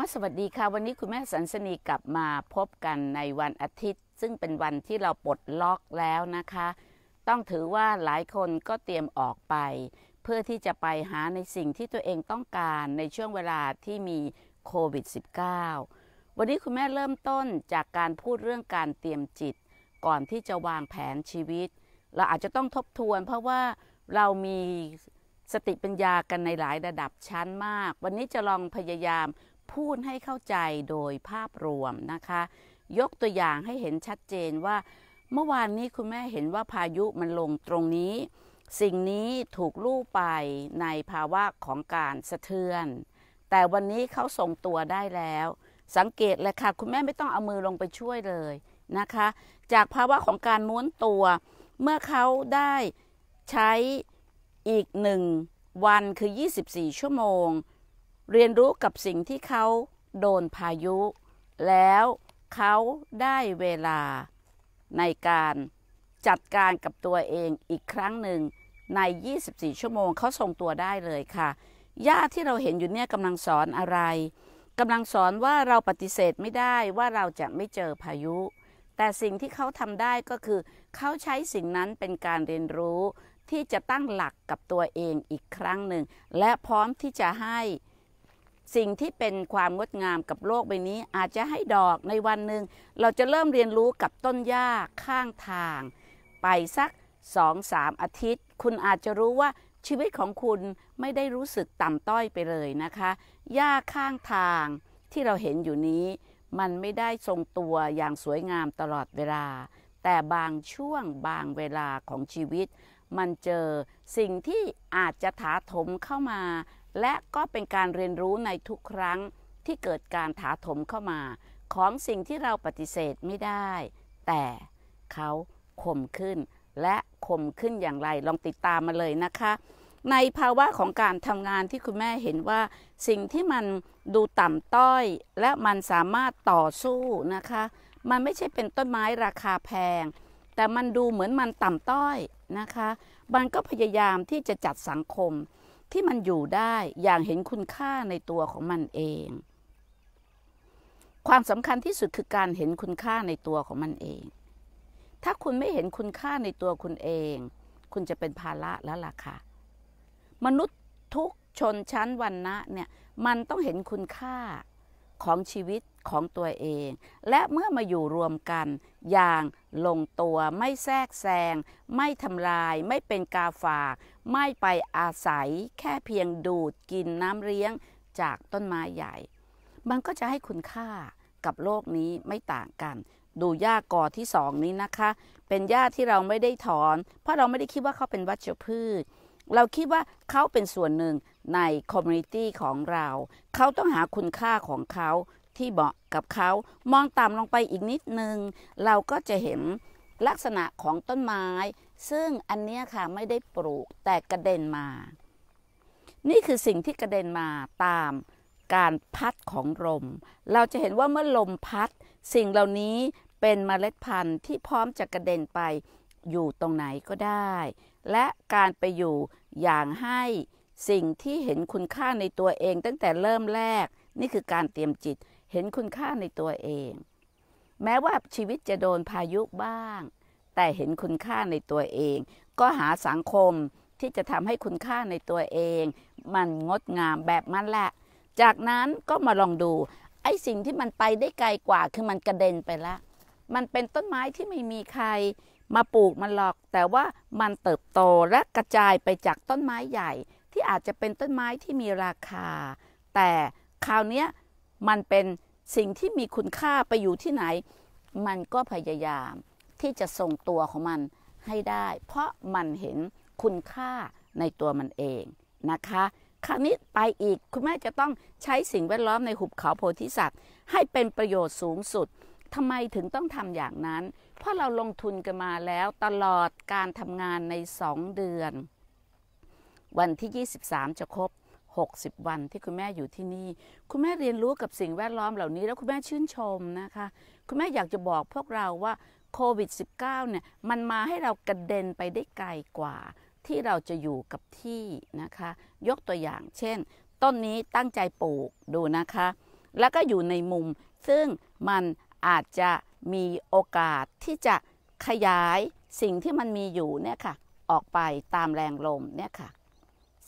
มาสวัสดีค่ะวันนี้คุณแม่สันสนีกลับมาพบกันในวันอาทิตย์ ซึ่งเป็นวันที่เราปลดล็อกแล้วนะคะ ต้องถือว่าหลายคนก็เตรียมออกไปเพื่อที่จะไปหาในสิ่งที่ตัวเองต้องการในช่วงเวลาที่มีโควิด -19 วันนี้คุณแม่เริ่มต้นจากการพูดเรื่องการเตรียมจิตก่อนที่จะวางแผนชีวิตเราอาจจะต้องทบทวน เพราะว่าเรามีสติปัญญากันในหลายระดับชั้นมาก วันนี้จะลองพยายามพูดให้เข้าใจโดยภาพรวมนะคะ ยกตัวอย่างให้เห็นชัดเจนว่าเมื่อวานนี้คุณแม่เห็นว่าพายุมันลงตรงนี้ สิ่งนี้ถูกลู่ไปในภาวะของการสะเทือน แต่วันนี้เขาทรงตัวได้แล้ว สังเกตเลยค่ะคุณแม่ไม่ต้องเอามือลงไปช่วยเลยนะคะ จากภาวะของการม้วนตัว เมื่อเขาได้ใช้อีกหนึ่งวันคือ 24 ชั่วโมงเรียนรู้กับสิ่งที่เขาโดนพายุ แล้วเขาได้เวลาในการจัดการกับตัวเองอีกครั้งหนึ่งใน 24 ชั่วโมง เขาทรงตัวได้เลยค่ะาตาที่เราเห็นอยู่เนี่ยกำลังสอนอะไร กำลังสอนว่าเราปฏิเสธไม่ได้ว่าเราจะไม่เจอพายุ แต่สิ่งที่เขาทำได้ก็คือเขาใช้สิ่งนั้นเป็นการเรียนรู้ที่จะตั้งหลักกับตัวเองอีกครั้งหนึ่งและพร้อมที่จะให้สิ่งที่เป็นความงดงามกับโลกใบนี้อาจจะให้ดอกในวันหนึ่ง เราจะเริ่มเรียนรู้กับต้นหญ้าข้างทาง ไปสักสองสามอาทิตย์ คุณอาจจะรู้ว่าชีวิตของคุณไม่ได้รู้สึกต่ำต้อยไปเลยนะคะหญ้าข้างทางที่เราเห็นอยู่นี้ มันไม่ได้ทรงตัวอย่างสวยงามตลอดเวลา แต่บางช่วงบางเวลาของชีวิต มันเจอสิ่งที่อาจจะถาถมเข้ามาและก็เป็นการเรียนรู้ในทุกครั้งที่เกิดการถาถมเข้ามา ของสิ่งที่เราปฏิเสธไม่ได้ แต่เขาข่มขึ้นและข่มขึ้นอย่างไร ลองติดตามมาเลยนะคะ ในภาวะของการทำงานที่คุณแม่เห็นว่า สิ่งที่มันดูต่ำต้อย และมันสามารถต่อสู้นะคะ มันไม่ใช่เป็นต้นไม้ราคาแพง แต่มันดูเหมือนมันต่ำต้อยนะคะมันก็พยายามที่จะจัดสังคมที่มันอยู่ได้ อย่างเห็นคุณค่าในตัวของมันเอง ความสำคัญที่สุดคือการเห็นคุณค่าในตัวของมันเอง ถ้าคุณไม่เห็นคุณค่าในตัวคุณเอง คุณจะเป็นภาระแล้วล่ะค่ะมนุษย์ทุกชนชั้นวันนะเนี่ย มันต้องเห็นคุณค่าของชีวิตของตัวเอง และเมื่อมาอยู่รวมกัน อย่างลงตัว ไม่แทรกแซง ไม่ทำลาย ไม่เป็นกาฝาก ไม่ไปอาศัยแค่เพียงดูดกินน้ำเลี้ยงจากต้นไม้ใหญ่ มันก็จะให้คุณค่ากับโลกนี้ไม่ต่างกัน ดูหญ้ากอที่สองนี้นะคะ เป็นหญ้าที่เราไม่ได้ถอน เพราะเราไม่ได้คิดว่าเขาเป็นวัชพืช เราคิดว่าเขาเป็นส่วนหนึ่งในคอมมูนิตี้ของเรา เขาต้องหาคุณค่าของเขาที่เหมาะกับเขา มองตามลงไปอีกนิดนึง เราก็จะเห็นลักษณะของต้นไม้ ซึ่งอันนี้ค่ะไม่ได้ปลูกแต่กระเด็นมา นี่คือสิ่งที่กระเด็นมาตามการพัดของลม เราจะเห็นว่าเมื่อลมพัด สิ่งเหล่านี้เป็นเมล็ดพันธุ์ที่พร้อมจะกระเด็นไปอยู่ตรงไหนก็ได้ และการไปอยู่อย่างให้สิ่งที่เห็นคุณค่าในตัวเอง ตั้งแต่เริ่มแรกนี่คือการเตรียมจิตเห็นคุณค่าในตัวเอง แม้ว่าชีวิตจะโดนพายุบ้าง แต่เห็นคุณค่าในตัวเอง ก็หาสังคมที่จะทำให้คุณค่าในตัวเอง มันงดงามแบบมันแหละ จากนั้นก็มาลองดูไอ้สิ่งที่มันไปได้ไกลกว่าคือมันกระเด็นไปละ มันเป็นต้นไม้ที่ไม่มีใครมาปลูกมันหรอกแต่ว่ามันเติบโตและกระจายไปจากต้นไม้ใหญ่ที่อาจจะเป็นต้นไม้ที่มีราคา แต่คราวนี้มันเป็นสิ่งที่มีคุณค่าไปอยู่ที่ไหน มันก็พยายามที่จะส่งตัวของมันให้ได้ เพราะมันเห็นคุณค่าในตัวมันเองนะคะคราวนี้ไปอีกคุณแม่จะต้องใช้สิ่งแวดล้อมในหุบเขาโพธิสัตว์ให้เป็นประโยชน์สูงสุดทำไมถึงต้องทำอย่างนั้น เพราะเราลงทุนกันมาแล้วตลอดการทำงานในสองเดือน วันที่ 23 จะครบ60 วันที่คุณแม่อยู่ที่นี่ คุณแม่เรียนรู้กับสิ่งแวดล้อมเหล่านี้แล้ว คุณแม่ชื่นชมนะคะ คุณแม่อยากจะบอกพวกเราว่าโควิด -19 เนี่ย มันมาให้เรากระเด็น ไปได้ไกลกว่า ที่เราจะอยู่กับที่นะคะ ยกตัวอย่างเช่น ต้นนี้ตั้งใจปลูกดูนะคะ แล้วก็อยู่ในมุม ซึ่งมันอาจจะมีโอกาสที่จะขยายสิ่งที่มันมีอยู่เนี่ยค่ะออกไปตามแรงลมเนี่ยค่ะ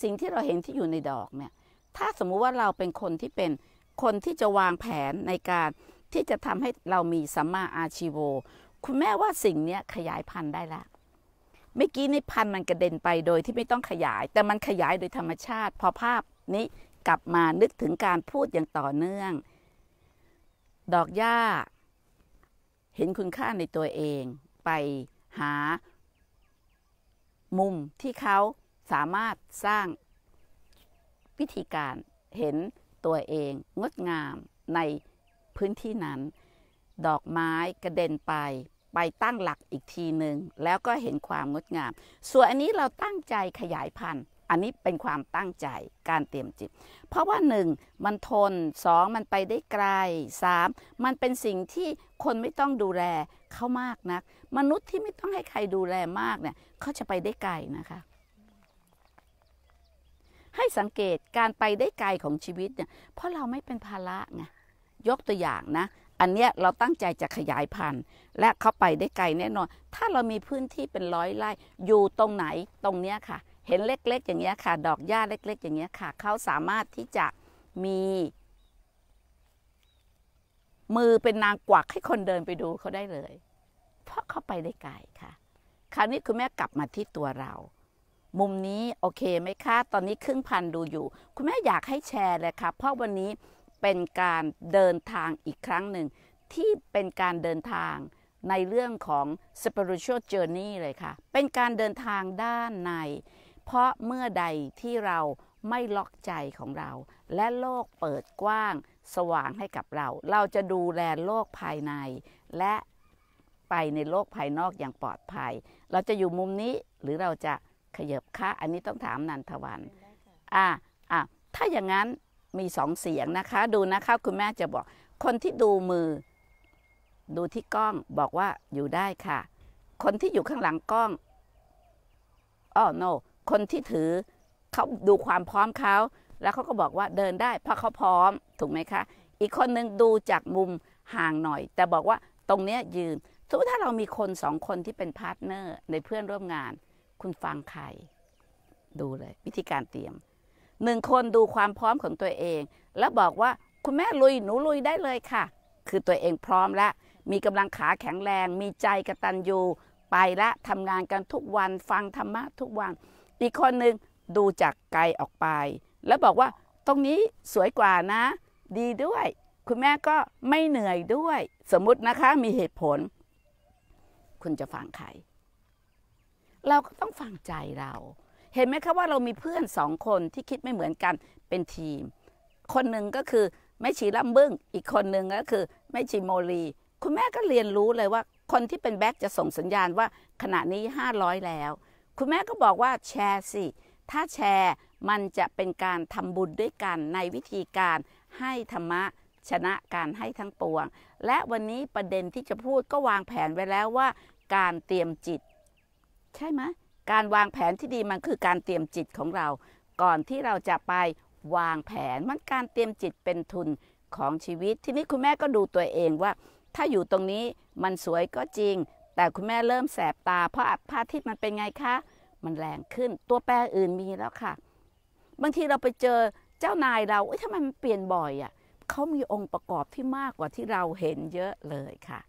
สิ่งที่เราเห็นที่อยู่ในดอกเนี่ย ถ้าสมมุติว่าเราเป็นคนที่เป็นคนที่จะวางแผนในการที่จะทำให้เรามีสัมมาอาชีโวคุณแม่ว่าสิ่งนี้ขยายพันธุ์ได้ละเมื่อกี้ในพันธุ์มันกระเด็นไปโดยที่ไม่ต้องขยาย แต่มันขยายโดยธรรมชาติ พอภาพนี้กลับมานึกถึงการพูดอย่างต่อเนื่อง ดอกหญ้าเห็นคุณค่าในตัวเอง ไปหามุมที่เขาสามารถสร้างวิธีการเห็นตัวเองงดงามในพื้นที่นั้น ดอกไม้ กระเด็นไป ไปตั้งหลักอีกทีหนึ่ง แล้วก็เห็นความงดงาม ส่วนอันนี้เราตั้งใจขยายพันธุ์ อันนี้เป็นความตั้งใจการเตรียมจิต เพราะว่าหนึ่งมันทนสองมันไปได้ไกลสามมันเป็นสิ่งที่คนไม่ต้องดูแลเขามากนักมนุษย์ที่ไม่ต้องให้ใครดูแลมากเนี่ย เขาจะไปได้ไกลนะคะให้สังเกตการไปได้ไกลของชีวิตเนี่ยเพราะเราไม่เป็นภาระไงยกตัวอย่างนะ อันเนี้ยเราตั้งใจจะขยายพันธุ์ และเขาไปได้ไกลแน่นอนถ้าเรามีพื้นที่เป็นร้อยไร่อยู่ตรงไหนตรงเนี้ยค่ะ เห็นเล็กๆ อย่างเงี้ยค่ะ ดอกหญ้าเล็ก ๆ อย่างเงี้ยค่ะเขาสามารถที่จะมี มือเป็นนางกวักให้คนเดินไปดูเขาได้เลย เพราะเขาไปได้ไกลค่ะ คราวนี้คุณแม่กลับมาที่ตัวเรามุมนี้ โอเคไหมคะ ตอนนี้ครึ่งพันดูอยู่ คุณแม่อยากให้แชร์เลยค่ะ เพราะวันนี้เป็นการเดินทางอีกครั้งหนึ่ง ที่เป็นการเดินทางในเรื่องของ spiritual journey เลยค่ะ เป็นการเดินทางด้านใน เพราะเมื่อใดที่เราไม่ล็อกใจของเรา และโลกเปิดกว้างสว่างให้กับเรา เราจะดูแลโลกภายใน และไปในโลกภายนอกอย่างปลอดภัย เราจะอยู่มุมนี้หรือเราจะขยับคะอันนี้ต้องถามนันทวัน อ่าอ่าถ้าอย่างนั้นมีสองเสียงนะคะ ดูนะคะ คุณแม่จะบอก คนที่ดูมือ ดูที่กล้อง บอกว่าอยู่ได้ค่ะ คนที่อยู่ข้างหลังกล้อง อ๋อ no คนที่ถือเขาดูความพร้อมเขาแล้วเขาก็บอกว่าเดินได้เพราะเขาพร้อม ถูกไหมคะ อีกคนนึงดูจากมุมห่างหน่อย แต่บอกว่า ตรงเนี้ยยืนสมมติถ้าเรามีคนสองคนที่เป็นพาร์ทเนอร์ในเพื่อนร่วมงานคุณฟังใครดูเลยวิธีการเตรียม หนึ่งคนดูความพร้อมของตัวเอง แล้วบอกว่าคุณแม่ลุยหนูลุยได้เลยค่ะ คือตัวเองพร้อมแล้วมีกำลังขาแข็งแรงมีใจกระตันยูไปละทำงานกันทุกวัน ฟังธรรมะทุกวัน อีกคนหนึ่งดูจากไกลออกไป แล้วบอกว่าตรงนี้สวยกว่านะ ดีด้วย คุณแม่ก็ไม่เหนื่อยด้วย สมมตินะคะมีเหตุผล คุณจะฟังใครเราก็ต้องฟังใจเรา เห็นไหมคะว่าเรามีเพื่อนสองคนที่คิดไม่เหมือนกันเป็นทีม คนหนึ่งก็คือแม่ชีลำบึ้ง อีกคนหนึ่งก็คือแม่ชีโมลี คุณแม่ก็เรียนรู้เลยว่าคนที่เป็นแบ็กจะส่งสัญญาณว่าขณะนี้ 500 แล้ว คุณแม่ก็บอกว่า แชร์สิ ถ้าแชร์มันจะเป็นการทำบุญด้วยกันในวิธีการให้ธรรมะ ชนะการให้ทั้งปวง และวันนี้ประเด็นที่จะพูดก็วางแผนไว้แล้วว่า การเตรียมจิตใช่ไหมการวางแผนที่ดีมันคือการเตรียมจิตของเรา ก่อนที่เราจะไปวางแผน มันการเตรียมจิตเป็นทุนของชีวิต ทีนี้คุณแม่ก็ดูตัวเองว่าถ้าอยู่ตรงนี้มันสวยก็จริง แต่คุณแม่เริ่มแสบตาเพราะพระอาทิตย์มันเป็นไงคะ มันแรงขึ้น ตัวแปรอื่นมีแล้วค่ะ บางทีเราไปเจอเจ้านายเรา เอ้ยทำไมมันเปลี่ยนบ่อยอะ่ะเขามีองค์ประกอบที่มากกว่าที่เราเห็นเยอะเลยค่ะ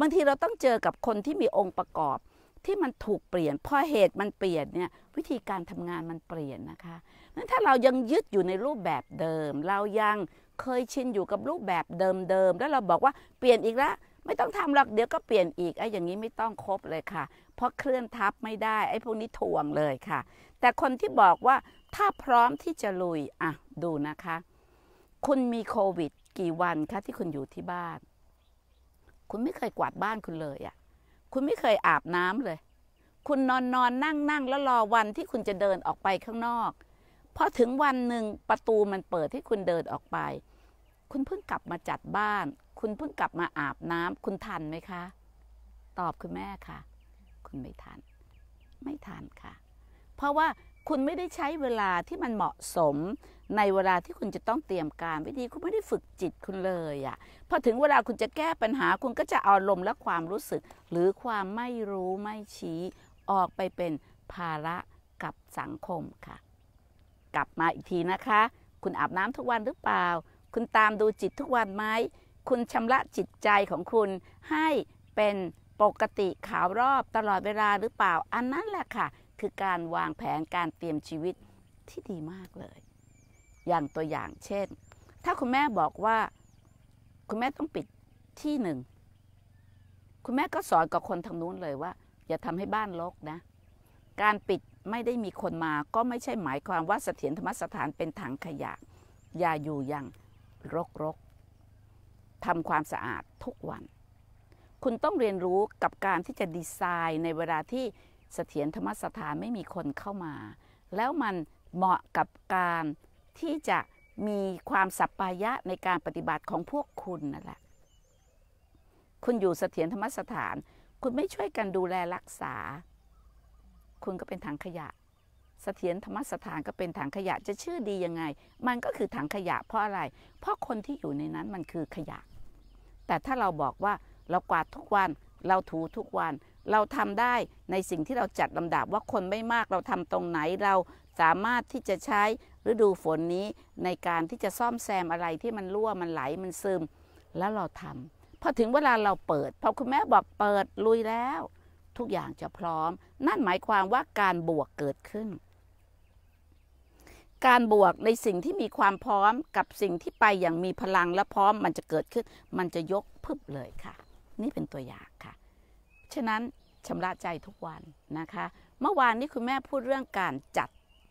บางทีเราต้องเจอกับคนที่มีองค์ประกอบที่มันถูกเปลี่ยนพอเหตุมันเปลี่ยนเนี่ยวิธีการทำงานมันเปลี่ยนนะคะนั้นถ้าเรายังยึดอยู่ในรูปแบบเดิม เรายังเคยชินอยู่กับรูปแบบเดิมๆแล้วเราบอกว่าเปลี่ยนอีกละไม่ต้องทำหรอกเดี๋ยวก็เปลี่ยนอีกไอ้อย่างนี้ไม่ต้องครบเลยค่ะ เพราะเคลื่อนทับไม่ได้ไอ้พวกนี้ทวงเลยค่ะ แต่คนที่บอกว่าถ้าพร้อมที่จะลุยอ่ะดูนะคะ คุณมีโควิด กี่วันคะที่คุณอยู่ที่บ้าน คุณไม่เคยกวาดบ้านคุณเลยอะ่ะคุณไม่เคยอาบน้ำเลย คุณนอนนอนนั่งนั่งแล้วรอวันที่คุณจะเดินออกไปข้างนอกพอถึงวันหนึ่งประตูมันเปิดที่คุณเดินออกไป คุณเพิ่งกลับมาจัดบ้าน คุณเพิ่งกลับมาอาบน้ำ คุณทันไหมคะ ตอบคุณแม่ค่ะ คุณไม่ทัน ไม่ทันค่ะ เพราะว่าคุณไม่ได้ใช้เวลาที่มันเหมาะสมในเวลาที่คุณจะต้องเตรียมการไม่ดีคุณไม่ได้ฝึกจิตคุณเลยอะ่ะ พอถึงเวลาคุณจะแก้ปัญหา คุณก็จะเอาลมและความรู้สึก หรือความไม่รู้ไม่ชี้ออกไปเป็นภาระกับสังคมค่ะ กลับมาอีกทีนะคะ คุณอาบน้ำทุกวันหรือเปล่า คุณตามดูจิตทุกวันไหม คุณชำระจิตใจของคุณให้เป็นปกติขาวรอบตลอดเวลาหรือเปล่า อันนั้นแหละค่ะ คือการวางแผนการเตรียมชีวิตที่ดีมากเลยอย่างตัวอย่างเช่น ถ้าคุณแม่บอกว่าคุณแม่ต้องปิดที่หนึ่งคุณแม่ก็สอนกับคนทางนู้นเลยว่า อย่าทำให้บ้านรกนะ การปิดไม่ได้มีคนมา ก็ไม่ใช่หมายความว่าเสถียรธรรมสถานเป็นถังขยะ อย่าอยู่อย่างรกๆกทำความสะอาดทุกวัน คุณต้องเรียนรู้กับการที่จะดีไซน์ในเวลาที่เสถียรธรรมสถานไม่มีคนเข้ามา แล้วมันเหมาะกับการที่จะมีความสัปปายะในการปฏิบัติของพวกคุณนั่นแหละ คุณอยู่เสถียรธรรมสถาน คุณไม่ช่วยกันดูแลรักษา คุณก็เป็นถังขยะ เสถียรธรรมสถานก็เป็นถังขยะ จะชื่อดียังไง มันก็คือถังขยะเพราะอะไร เพราะคนที่อยู่ในนั้นมันคือขยะ แต่ถ้าเราบอกว่าเรากวาดทุกวัน เราถูทุกวัน เราทำได้ในสิ่งที่เราจัดลำดับว่าคนไม่มาก เราทำตรงไหน เราสามารถที่จะใช้ฤดูฝนนี้ในการที่จะซ่อมแซมอะไรที่มันรั่วมันไหลมันซึมแล้วเราทำพอถึงเวลาเราเปิดพอคุณแม่บอกเปิดลุยแล้ว ทุกอย่างจะพร้อม นั่นหมายความว่าการบวกเกิดขึ้น การบวกในสิ่งที่มีความพร้อม กับสิ่งที่ไปอย่างมีพลังและพร้อมมันจะเกิดขึ้น มันจะยกพึบเลยค่ะ นี่เป็นตัวอย่างค่ะฉะนั้นชำระใจทุกวันนะคะ เมื่อวานนี้คุณแม่พูดเรื่องการจัด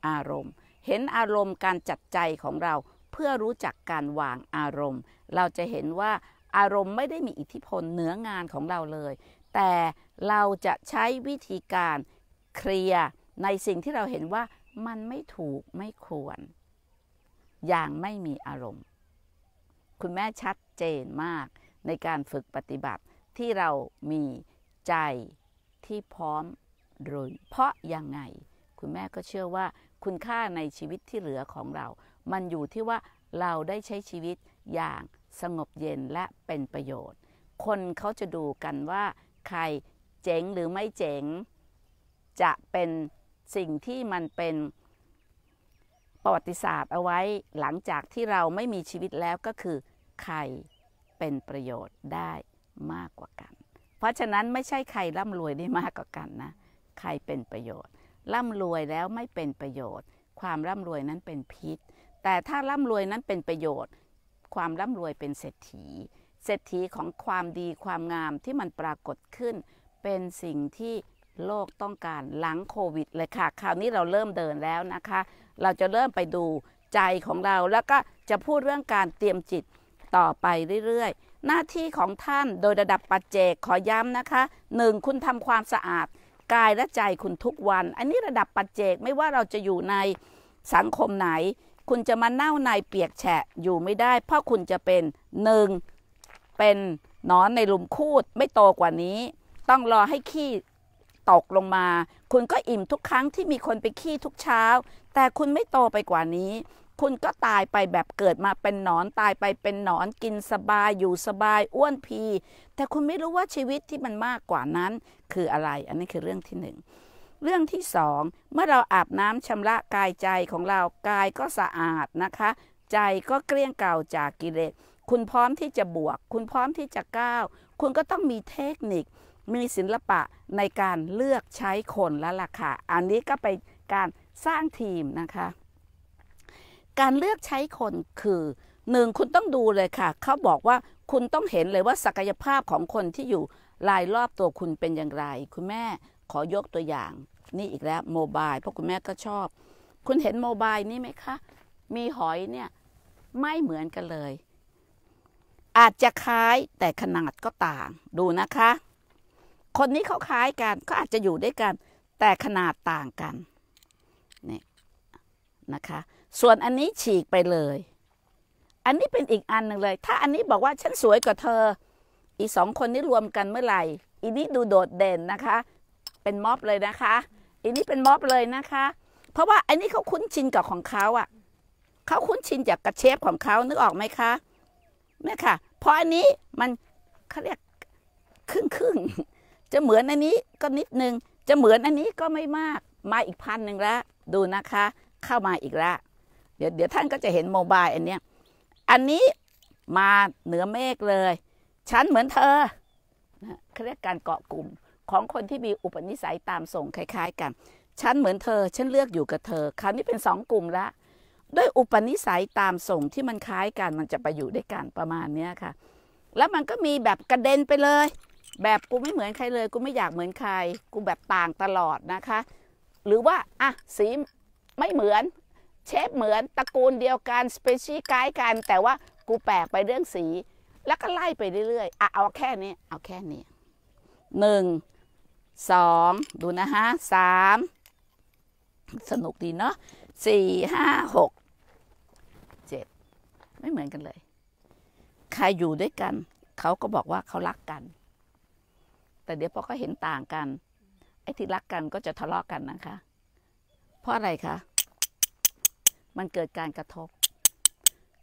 อารมณ์เห็นอารมณ์การจัดใจของเราเพื่อรู้จักการวางอารมณ์ เราจะเห็นว่าอารมณ์ไม่ได้มีอิทธิพลเหนืองานของเราเลย แต่เราจะใช้วิธีการเคลียร์ในสิ่งที่เราเห็นว่ามันไม่ถูกไม่ควร อย่างไม่มีอารมณ์ คุณแม่ชัดเจนมาก ในการฝึกปฏิบัติที่เรามีใจที่พร้อมรุยเพราะยังไง คุณแม่ก็เชื่อว่าคุณค่าในชีวิตที่เหลือของเรา มันอยู่ที่ว่าเราได้ใช้ชีวิตอย่างสงบเย็นและเป็นประโยชน์ คนเขาจะดูกันว่า ใครเจ๋งหรือไม่เจ๋ง จะเป็นสิ่งที่มันเป็นประวัติศาสตร์เอาไว้หลังจากที่เราไม่มีชีวิตแล้วก็คือ ใครเป็นประโยชน์ได้มากกว่ากัน เพราะฉะนั้นไม่ใช่ใครร่ำรวยได้มากกว่ากันนะ ใครเป็นประโยชน์ร่ำรวยแล้วไม่เป็นประโยชน์ ความร่ำรวยนั้นเป็นพิษ แต่ถ้าร่ำรวยนั้นเป็นประโยชน์ ความร่ำรวยเป็นเศรษฐี เศรษฐีของความดีความงามที่มันปรากฏขึ้น เป็นสิ่งที่โลกต้องการหลังโควิดเลยค่ะ คราวนี้เราเริ่มเดินแล้วนะคะ เราจะเริ่มไปดูใจของเราแล้วก็จะพูดเรื่องการเตรียมจิตต่อไปเรื่อยๆ หน้าที่ของท่านโดยระดับปัจเจกขอย้ำนะคะ 1. คุณทำความสะอาดกายและใจคุณทุกวัน อันนี้ระดับปัจเจกไม่ว่าเราจะอยู่ในสังคมไหน คุณจะมาเน่าในเปียกแฉะอยู่ไม่ได้ เพราะคุณจะเป็นหนึ่งเป็นนอนในลุมคูดไม่โตกว่านี้ ต้องรอให้ขี้ตกลงมา คุณก็อิ่มทุกครั้งที่มีคนไปขี้ทุกเช้า แต่คุณไม่โตไปกว่านี้คุณก็ตายไปแบบเกิดมาเป็นหนอนตายไปเป็นหนอนกินสบายอยู่สบายอ้วนพี แต่คุณไม่รู้ว่าชีวิตที่มันมากกว่านั้น คืออะไร อันนี้คือเรื่องที่หนึ่งเรื่องที่สองเมื่อเราอาบน้ำชำระกายใจของเรากายก็สะอาดนะคะ ใจก็เกลี้ยงเก่าจากกิเลสคุณพร้อมที่จะบวก คุณพร้อมที่จะก้าวคุณก็ต้องมีเทคนิค มีศิลปะในการเลือกใช้คนแล้วล่ะค่ะอันนี้ก็ไปการสร้างทีมนะคะการเลือกใช้คนคือหนึ่งคุณต้องดูเลยค่ะ เขาบอกว่าคุณต้องเห็นเลยว่าศักยภาพของคนที่อยู่รายรอบตัวคุณเป็นอย่างไร คุณแม่ขอยกตัวอย่าง นี่อีกแล้วโมบายเพราะคุณแม่ก็ชอบ คุณเห็นโมบายนี่ไหมคะ มีหอยเนี่ยไม่เหมือนกันเลย อาจจะคล้ายแต่ขนาดก็ต่าง ดูนะคะ คนนี้เขาคล้ายกันก็อาจจะอยู่ด้วยกันแต่ขนาดต่างกันนี่นะคะส่วนอันนี้ฉีกไปเลย อันนี้เป็นอีกอันหนึ่งเลย ถ้าอันนี้บอกว่าฉันสวยกว่าเธอ อีสองคนนี้รวมกันเมื่อไหร่ อีนี้ดูโดดเด่นนะคะ เป็นม็อบเลยนะคะ อีนี้เป็นม็อบเลยนะคะ เพราะว่าอันนี้เขาคุ้นชินกับของเขาอะ่ะ เขาคุ้นชินจากกระเชฟของเขานึกออกไหมคะเนี่ยค่ะเพราะอันนี้มันเขาเรียกครึ่งครึ่งจะเหมือนอันนี้ก็นิดนึง จะเหมือนอันนี้ก็ไม่มาก มาอีกพันหนึ่งแล้วดูนะคะ เข้ามาอีกแล้วเดี๋ยวเดี๋ยวท่านก็จะเห็นโมบายอันเนี้ยอันนี้มาเหนือเมฆเลยฉันเหมือนเธอนะเรียกการเกาะกลุ่ม ของคนที่มีอุปนิสัยตามส่งคล้าย ๆ กันฉันเหมือนเธอฉันเลือกอยู่กับเธอ คราวนี้เป็นสองกลุ่มละด้วยอุปนิสัยตามส่งที่มันคล้ายกันมันจะไปอยู่ด้วยกันประมาณเนี้ยค่ะ แล้วมันก็มีแบบกระเด็นไปเลย แบบกูไม่เหมือนใครเลย กูไม่อยากเหมือนใคร กูแบบต่างตลอดนะคะ หรือว่าอ่ะสีไม่เหมือนเชฟเหมือนตระกูลเดียวกันสเปชี่กล้กัน แต่ว่ากูแปลกไปเรื่องสี แล้วก็ไล่ไปเรื่อยๆอะเอาแค่นี้ เอาแค่นี้หนึ่งสองดูนะฮะสามสนุกดีเนาะสี่ห้าหกเจ็ดไม่เหมือนกันเลย ใครอยู่ด้วยกัน เขาก็บอกว่าเขารักกัน แต่เดี๋ยวพอเขาเห็นต่างกัน ไอ้ที่รักกันก็จะทะเลาะกกันนะคะ เพราะอะไรคะมันเกิดการกระทบ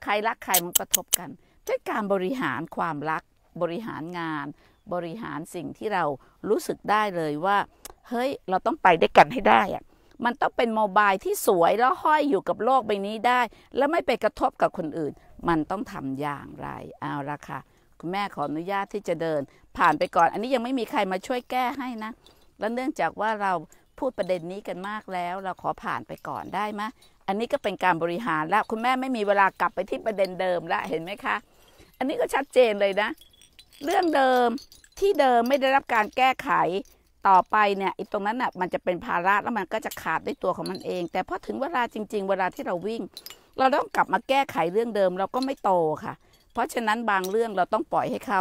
ใครรักใครมันกระทบกันด้วยการบริหารความรัก บริหารงาน บริหารสิ่งที่เรารู้สึกได้เลยว่า เฮ้ย เราต้องไปได้วยกันให้ได้อะมันต้องเป็นโมบายที่สวยแล้วห้อยอยู่กับโลกใบนี้ได้ และไม่ไปกระทบกับคนอื่น มันต้องทำอย่างไร เอาละค่ะ คุณแม่ขออนุญาตที่จะเดิน ผ่านไปก่อน อันนี้ยังไม่มีใครมาช่วยแก้ให้นะ และเนื่องจากว่าเราพูดประเด็นนี้กันมากแล้ว เราขอผ่านไปก่อนได้ไหมอันนี้ก็เป็นการบริหารแล้วคุณแม่ไม่มีเวลากลับไปที่ประเด็นเดิมแล้วเห็นไหมคะ อันนี้ก็ชัดเจนเลยนะ เรื่องเดิมที่เดิมไม่ได้รับการแก้ไขต่อไปเนี่ยอีตรงนั้นน่ะมันจะเป็นภาระแล้วมันก็จะขาดด้วยตัวของมันเอง แต่พอถึงเวลาจริงๆเวลาที่เราวิ่ง เราต้องกลับมาแก้ไขเรื่องเดิมเราก็ไม่โตค่ะ เพราะฉะนั้นบางเรื่องเราต้องปล่อยให้เขา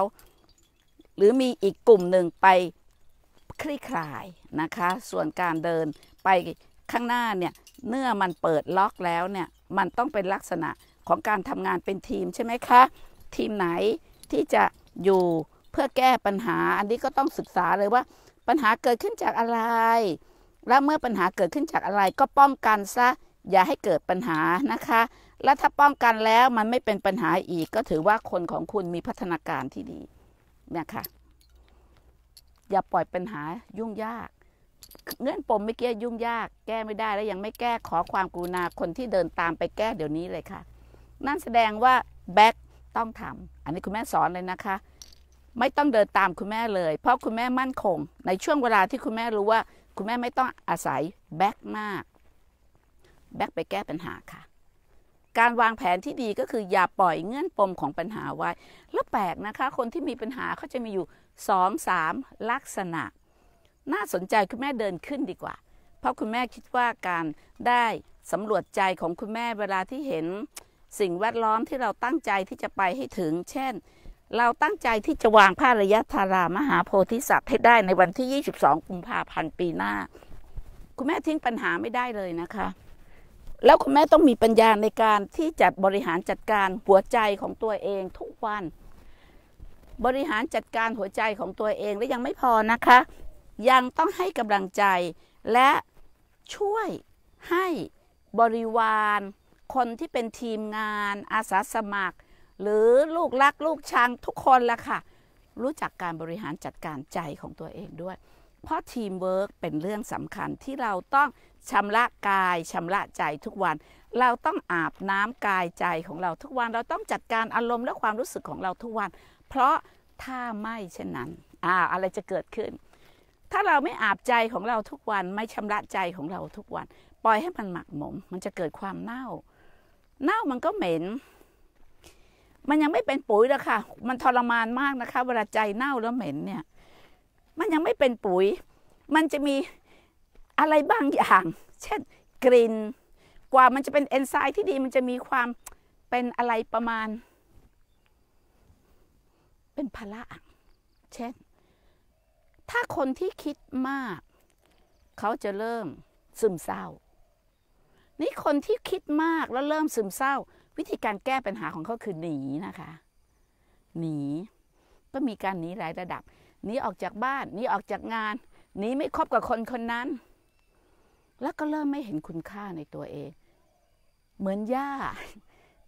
หรือมีอีกกลุ่มหนึ่งไปคลี่คลายนะคะ ส่วนการเดินไปข้างหน้าเนี่ยเนื้อมันเปิดล็อกแล้วเนี่ยมันต้องเป็นลักษณะของการทำงานเป็นทีมใช่ไหมคะทีมไหนที่จะอยู่เพื่อแก้ปัญหาอันนี้ก็ต้องศึกษาเลยว่า ปัญหาเกิดขึ้นจากอะไร และเมื่อปัญหาเกิดขึ้นจากอะไร ก็ป้องกันซะ อย่าให้เกิดปัญหานะคะ และถ้าป้องกันแล้วมันไม่เป็นปัญหาอีก ก็ถือว่าคนของคุณมีพัฒนาการที่ดีนะคะอย่าปล่อยปัญหายุ่งยากเงื่อนปมเมื่อกี้ยุ่งยาก แก้ไม่ได้และยังไม่แก้ขอความกรุณาคนที่เดินตามไปแก้เดี๋ยวนี้เลยค่ะ นั่นแสดงว่าแบ็คต้องทำอันนี้คุณแม่สอนเลยนะคะ ไม่ต้องเดินตามคุณแม่เลยเพราะคุณแม่มั่นคงในช่วงเวลาที่คุณแม่รู้ว่าคุณแม่ไม่ต้องอาศัยแบ็คมากแบ็คไปแก้ปัญหาค่ะการวางแผนที่ดีก็คืออย่าปล่อยเงื่อนปมของปัญหาไว้ แล้วแปลกนะคะคนที่มีปัญหาเขาจะมีอยู่สองสามลักษณะน่าสนใจคุณแม่เดินขึ้นดีกว่า เพราะคุณแม่คิดว่าการได้สำรวจใจของคุณแม่เวลาที่เห็นสิ่งแวดล้อมที่เราตั้งใจที่จะไปให้ถึง เช่น เราตั้งใจที่จะวางผ้าระยะธารามหาโพธิสัตว์ ให้ได้ในวันที่ 22กุมภาพันธ์ปีหน้า คุณแม่ทิ้งปัญหาไม่ได้เลยนะคะ แล้วคุณแม่ต้องมีปัญญาในการที่จะบริหารจัดการหัวใจของตัวเอง ทุกวัน บริหารจัดการหัวใจของตัวเองและยังไม่พอนะคะยังต้องให้กำลังใจและช่วยให้บริวาร คนที่เป็นทีมงาน อาสาสมัคร หรือลูกรักลูกชังทุกคนละค่ะ รู้จักการบริหารจัดการใจของตัวเองด้วย เพราะทีมเวิร์กเป็นเรื่องสำคัญที่เราต้องชำระกายชำระใจทุกวัน เราต้องอาบน้ำกายใจของเราทุกวันเราต้องจัดการอารมณ์และความรู้สึกของเราทุกวัน เพราะถ้าไม่เช่นนั้นอ่าอะไรจะเกิดขึ้นถ้าเราไม่อาบใจของเราทุกวันไม่ชำระใจของเราทุกวัน ปล่อยให้มันหมักหมมมันจะเกิดความเน่า เน่ามันก็เหม็น มันยังไม่เป็นปุ๋ยนะคะมันทรมานมากนะคะ เวลาใจเน่าแล้วเหม็นเนี่ย มันยังไม่เป็นปุ๋ย มันจะมีอะไรบางอย่าง เช่น กลิ่นกว่ามันจะเป็นเอนไซม์ที่ดี มันจะมีความเป็นอะไรประมาณ เป็นพละเช่นถ้าคนที่คิดมาก เขาจะเริ่มซึมเศร้า นี่คนที่คิดมากแล้วเริ่มซึมเศร้า วิธีการแก้ปัญหาของเขาคือหนีนะคะ หนีก็มีการหนีหลายระดับหนีออกจากบ้านหนีออกจากงานหนีไม่คบกับคนคนนั้น แล้วก็เริ่มไม่เห็นคุณค่าในตัวเอง เหมือนหญ้า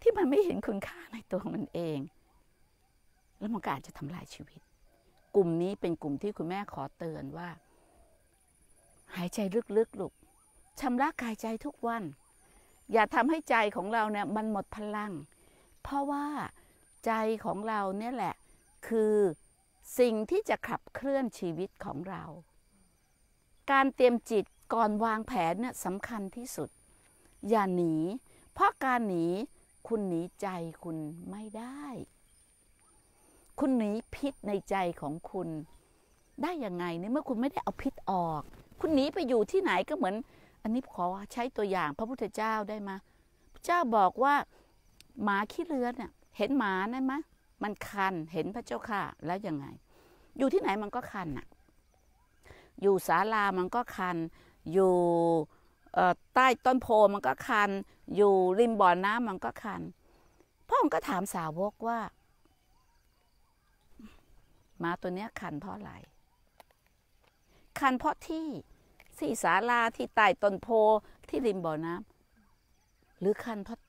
ที่มันไม่เห็นคุณค่าในตัวมันเอง แล้วมันก็อาจจะทำลายชีวิตกลุ่มนี้เป็นกลุ่มที่คุณแม่ขอเตือนว่า หายใจลึกๆลูกชำระกายใจทุกวัน อย่าทำให้ใจของเราเนี่ยมันหมดพลัง เพราะว่าใจของเราเนี่ยแหละคือสิ่งที่จะขับเคลื่อนชีวิตของเรา การเตรียมจิตก่อนวางแผนเนี่ยสำคัญที่สุด อย่าหนี เพราะการหนีคุณหนีใจคุณไม่ได้คุณหนีพิษในใจของคุณได้ยังไงเนี่ยเมื่อคุณไม่ได้เอาพิษออก คุณหนีไปอยู่ที่ไหนก็เหมือน อันนี้ขอใช้ตัวอย่างพระพุทธเจ้าได้มาพระเจ้าบอกว่าหมาขี้เลือดเนี่ย เห็นหมานั่นไหมมันคันเห็นพระเจ้าค่ะแล้วยังไง อยู่ที่ไหนมันก็คันอะอยู่ศาลามันก็คันอยู่ใต้ต้นโพมันก็คันอยู่ริมบ่อน้ำมันก็คัน พระองค์ก็ถามสาวกว่าม้าตัวเนี้ยคันเพราะอะไรคันเพราะที่ที่ศาลาที่ใต้ต้นโพที่ริมบ่อน้ำหรือคันเพราะ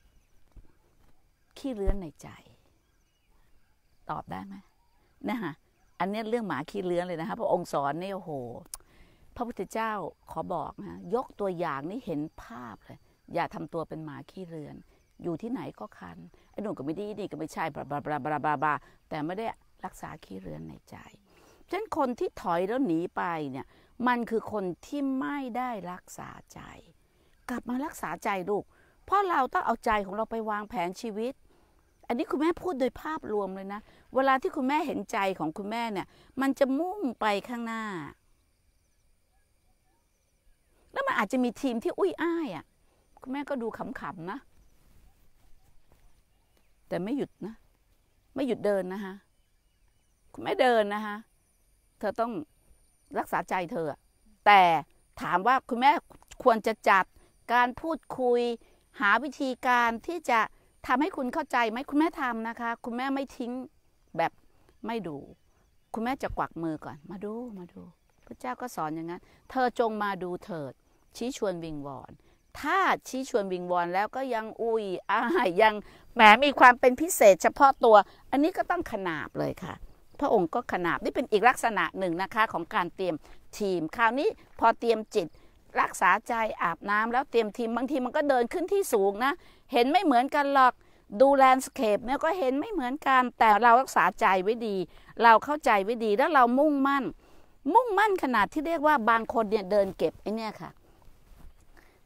ขี้เลื้อนในใจ ตอบได้ไหมนะฮะอันนี้เรื่องหมาขี้เลื้อนเลยนะคะพระองค์สอนนี่โอ้โหพระพุทธเจ้าขอบอกนะยกตัวอย่างนี่เห็นภาพเลยอย่าทำตัวเป็นหมาขี้เลื้อน อยู่ที่ไหนก็คันไอ้หนุ่มก็ไม่ดีดีก็ไม่ใช่บลาบลาบลาบลาบลาแต่ไม่ได้รักษาขี้เรือนในใจ ฉะนั้นคนที่ถอยแล้ว หนีไปเนี่ย มันคือคนที่ไม่ได้รักษาใจ กลับมารักษาใจลูก เพราะเราต้องเอาใจของเราไปวางแผนชีวิต อันนี้คุณแม่พูดโดยภาพรวมเลยนะ เวลาที่คุณแม่เห็นใจของคุณแม่เนี่ย มันจะมุ่งไปข้างหน้า แล้วมันอาจจะมีทีมที่อุ้ยอ้ายอะ่ะ คุณแม่ก็ดูขำๆนะ แต่ไม่หยุดนะ ไม่หยุดเดินนะคะคุณแม่เดินนะคะ เธอต้องรักษาใจเธอ แต่ถามว่าคุณแม่ควรจะจัดการพูดคุย หาวิธีการที่จะทำให้คุณเข้าใจไหมคุณแม่ทำนะคะ คุณแม่ไม่ทิ้งแบบไม่ดู คุณแม่จะกวักมือก่อน มาดูมาดูพระเจ้าก็สอนอย่างนั้น เธอจงมาดูเถิดชี้ชวนวิงวอนถ้าชี้ชวนวิงวอนแล้วก็ยังอุยอ้ายยังแหมมีความเป็นพิเศษ เฉพาะตัว อันนี้ก็ต้องขนาบเลยค่ะพระองค์ก็ขนาบ นี่เป็นอีกลักษณะหนึ่งนะคะของการเตรียมทีม คราวนี้พอเตรียมจิตรักษาใจอาบน้ำ แล้วเตรียมทีมบางทีมันก็เดินขึ้นที่สูงนะ เห็นไม่เหมือนกันหรอกดูแลนด์สเคปเนี่ยก็เห็นไม่เหมือนกันแต่เรารักษาใจไว้ดี เราเข้าใจไว้ดีแล้วเรามุ่งมั่น มุ่งมั่นขนาดที่เรียกว่าบางคนเนี่ยเดินเก็บไอ้นี่ค่ะ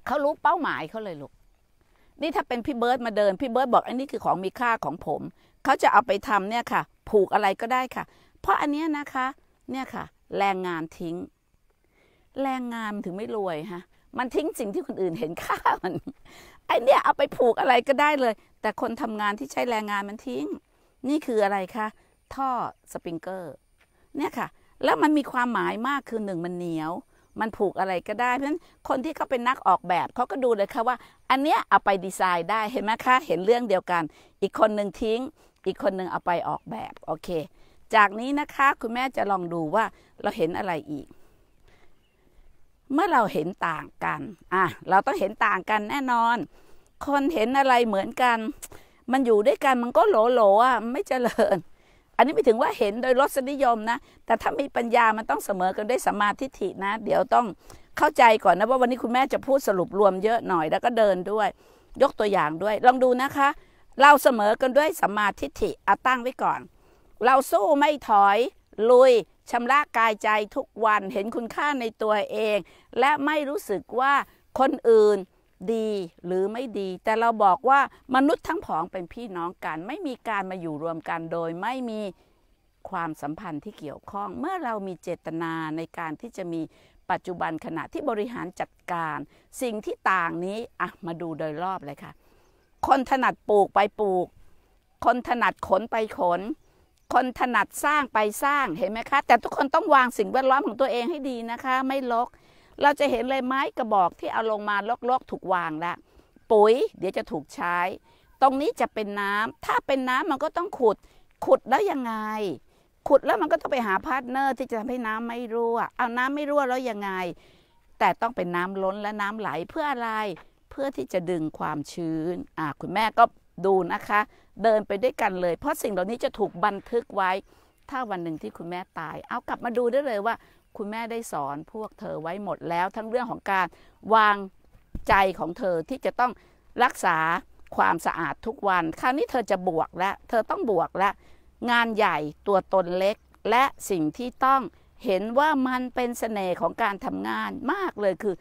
เขารู้เป้าหมายเขาเลยลูกนี่ถ้าเป็นพี่เบิร์ดมาเดินพี่เบิร์ดบอกอันนี้คือของมีค่าของผมเขาจะเอาไปทำเนี่ยค่ะ ผูกอะไรก็ได้ค่ะ เพราะอันนี้นะคะ เนี่ยค่ะ แรงงานทิ้ง แรงงานถึงไม่รวยฮะ มันทิ้งสิ่งที่คนอื่นเห็นค่ามันไอเนี่ยเอาไปผูกอะไรก็ได้เลย แต่คนทำงานที่ใช้แรงงานมันทิ้ง นี่คืออะไรคะ ท่อสปริงเกอร์ เนี่ยค่ะ แล้วมันมีความหมายมากคือหนึ่งมันเหนียว มันผูกอะไรก็ได้ เพราะฉะนั้นคนที่เขาเป็นนักออกแบบเขาก็ดูเลยค่ะว่า อันเนี้ยเอาไปดีไซน์ได้เห็นไหมคะ เห็นเรื่องเดียวกัน อีกคนหนึ่งทิ้งอีกคนหนึ่งเอาไปออกแบบโอเค จากนี้นะคะ คุณแม่จะลองดูว่าเราเห็นอะไรอีก เมื่อเราเห็นต่างกันอ่ะเราต้องเห็นต่างกันแน่นอน คนเห็นอะไรเหมือนกัน มันอยู่ด้วยกันมันก็โหลโหลอ่ะไม่เจริญ อันนี้ไม่ถึงว่าเห็นโดยรสนิยมนะ แต่ถ้ามีปัญญามันต้องเสมอกันด้วยสมาธิฐินะ เดี๋ยวต้องเข้าใจก่อนนะว่าวันนี้คุณแม่จะพูดสรุปรวมเยอะหน่อยแล้วก็เดินด้วย ยกตัวอย่างด้วย ลองดูนะคะเราเสมอกันด้วยสัมมาทิฏฐิอตั้งไว้ก่อน เราสู้ไม่ถอยลุยชำระกายใจทุกวันเห็นคุณค่าในตัวเอง และไม่รู้สึกว่าคนอื่นดีหรือไม่ดี แต่เราบอกว่ามนุษย์ทั้งผองเป็นพี่น้องกัน ไม่มีการมาอยู่รวมกันโดยไม่มีความสัมพันธ์ที่เกี่ยวข้อง เมื่อเรามีเจตนาในการที่จะมีปัจจุบันขณะที่บริหารจัดการ สิ่งที่ต่างนี้อ่ะมาดูโดยรอบเลยค่ะคนถนัดปลูกไปปลูก คนถนัดขนไปขน คนถนัดสร้างไปสร้างเห็นไหมคะ แต่ทุกคนต้องวางสิ่งแวดล้อมของตัวเองให้ดีนะคะ ไม่ลกเราจะเห็นเลยไม้กระบอกที่เอาลงมาลกๆ ถูกวางแล้วปุ๋ยเดี๋ยวจะถูกใช้ ตรงนี้จะเป็นน้ำ ถ้าเป็นน้ำมันก็ต้องขุด ขุดแล้วยังไง ขุดแล้วมันก็ต้องไปหาพาร์ทเนอร์ที่จะทำให้น้ำไม่รั่วเอาน้ำไม่รั่วแล้วยังไง แต่ต้องเป็นน้ำล้นและน้ำไหลเพื่ออะไรพื่อที่จะดึงความชื้นอ่าคุณแม่ก็ดูนะคะ เดินไปด้วยกันเลย เพราะสิ่งเหล่านี้จะถูกบันทึกไว้ ถ้าวันหนึ่งที่คุณแม่ตาย เอากลับมาดูได้เลยว่าคุณแม่ได้สอนพวกเธอไว้หมดแล้ว ทั้งเรื่องของการวางใจของเธอที่จะต้องรักษาความสะอาดทุกวัน คราวนี้เธอจะบวกและ เธอต้องบวกและ งานใหญ่ตัวตนเล็ก และสิ่งที่ต้องเห็นว่ามันเป็นสเสน่ห์ของการทำงานมากเลยคือ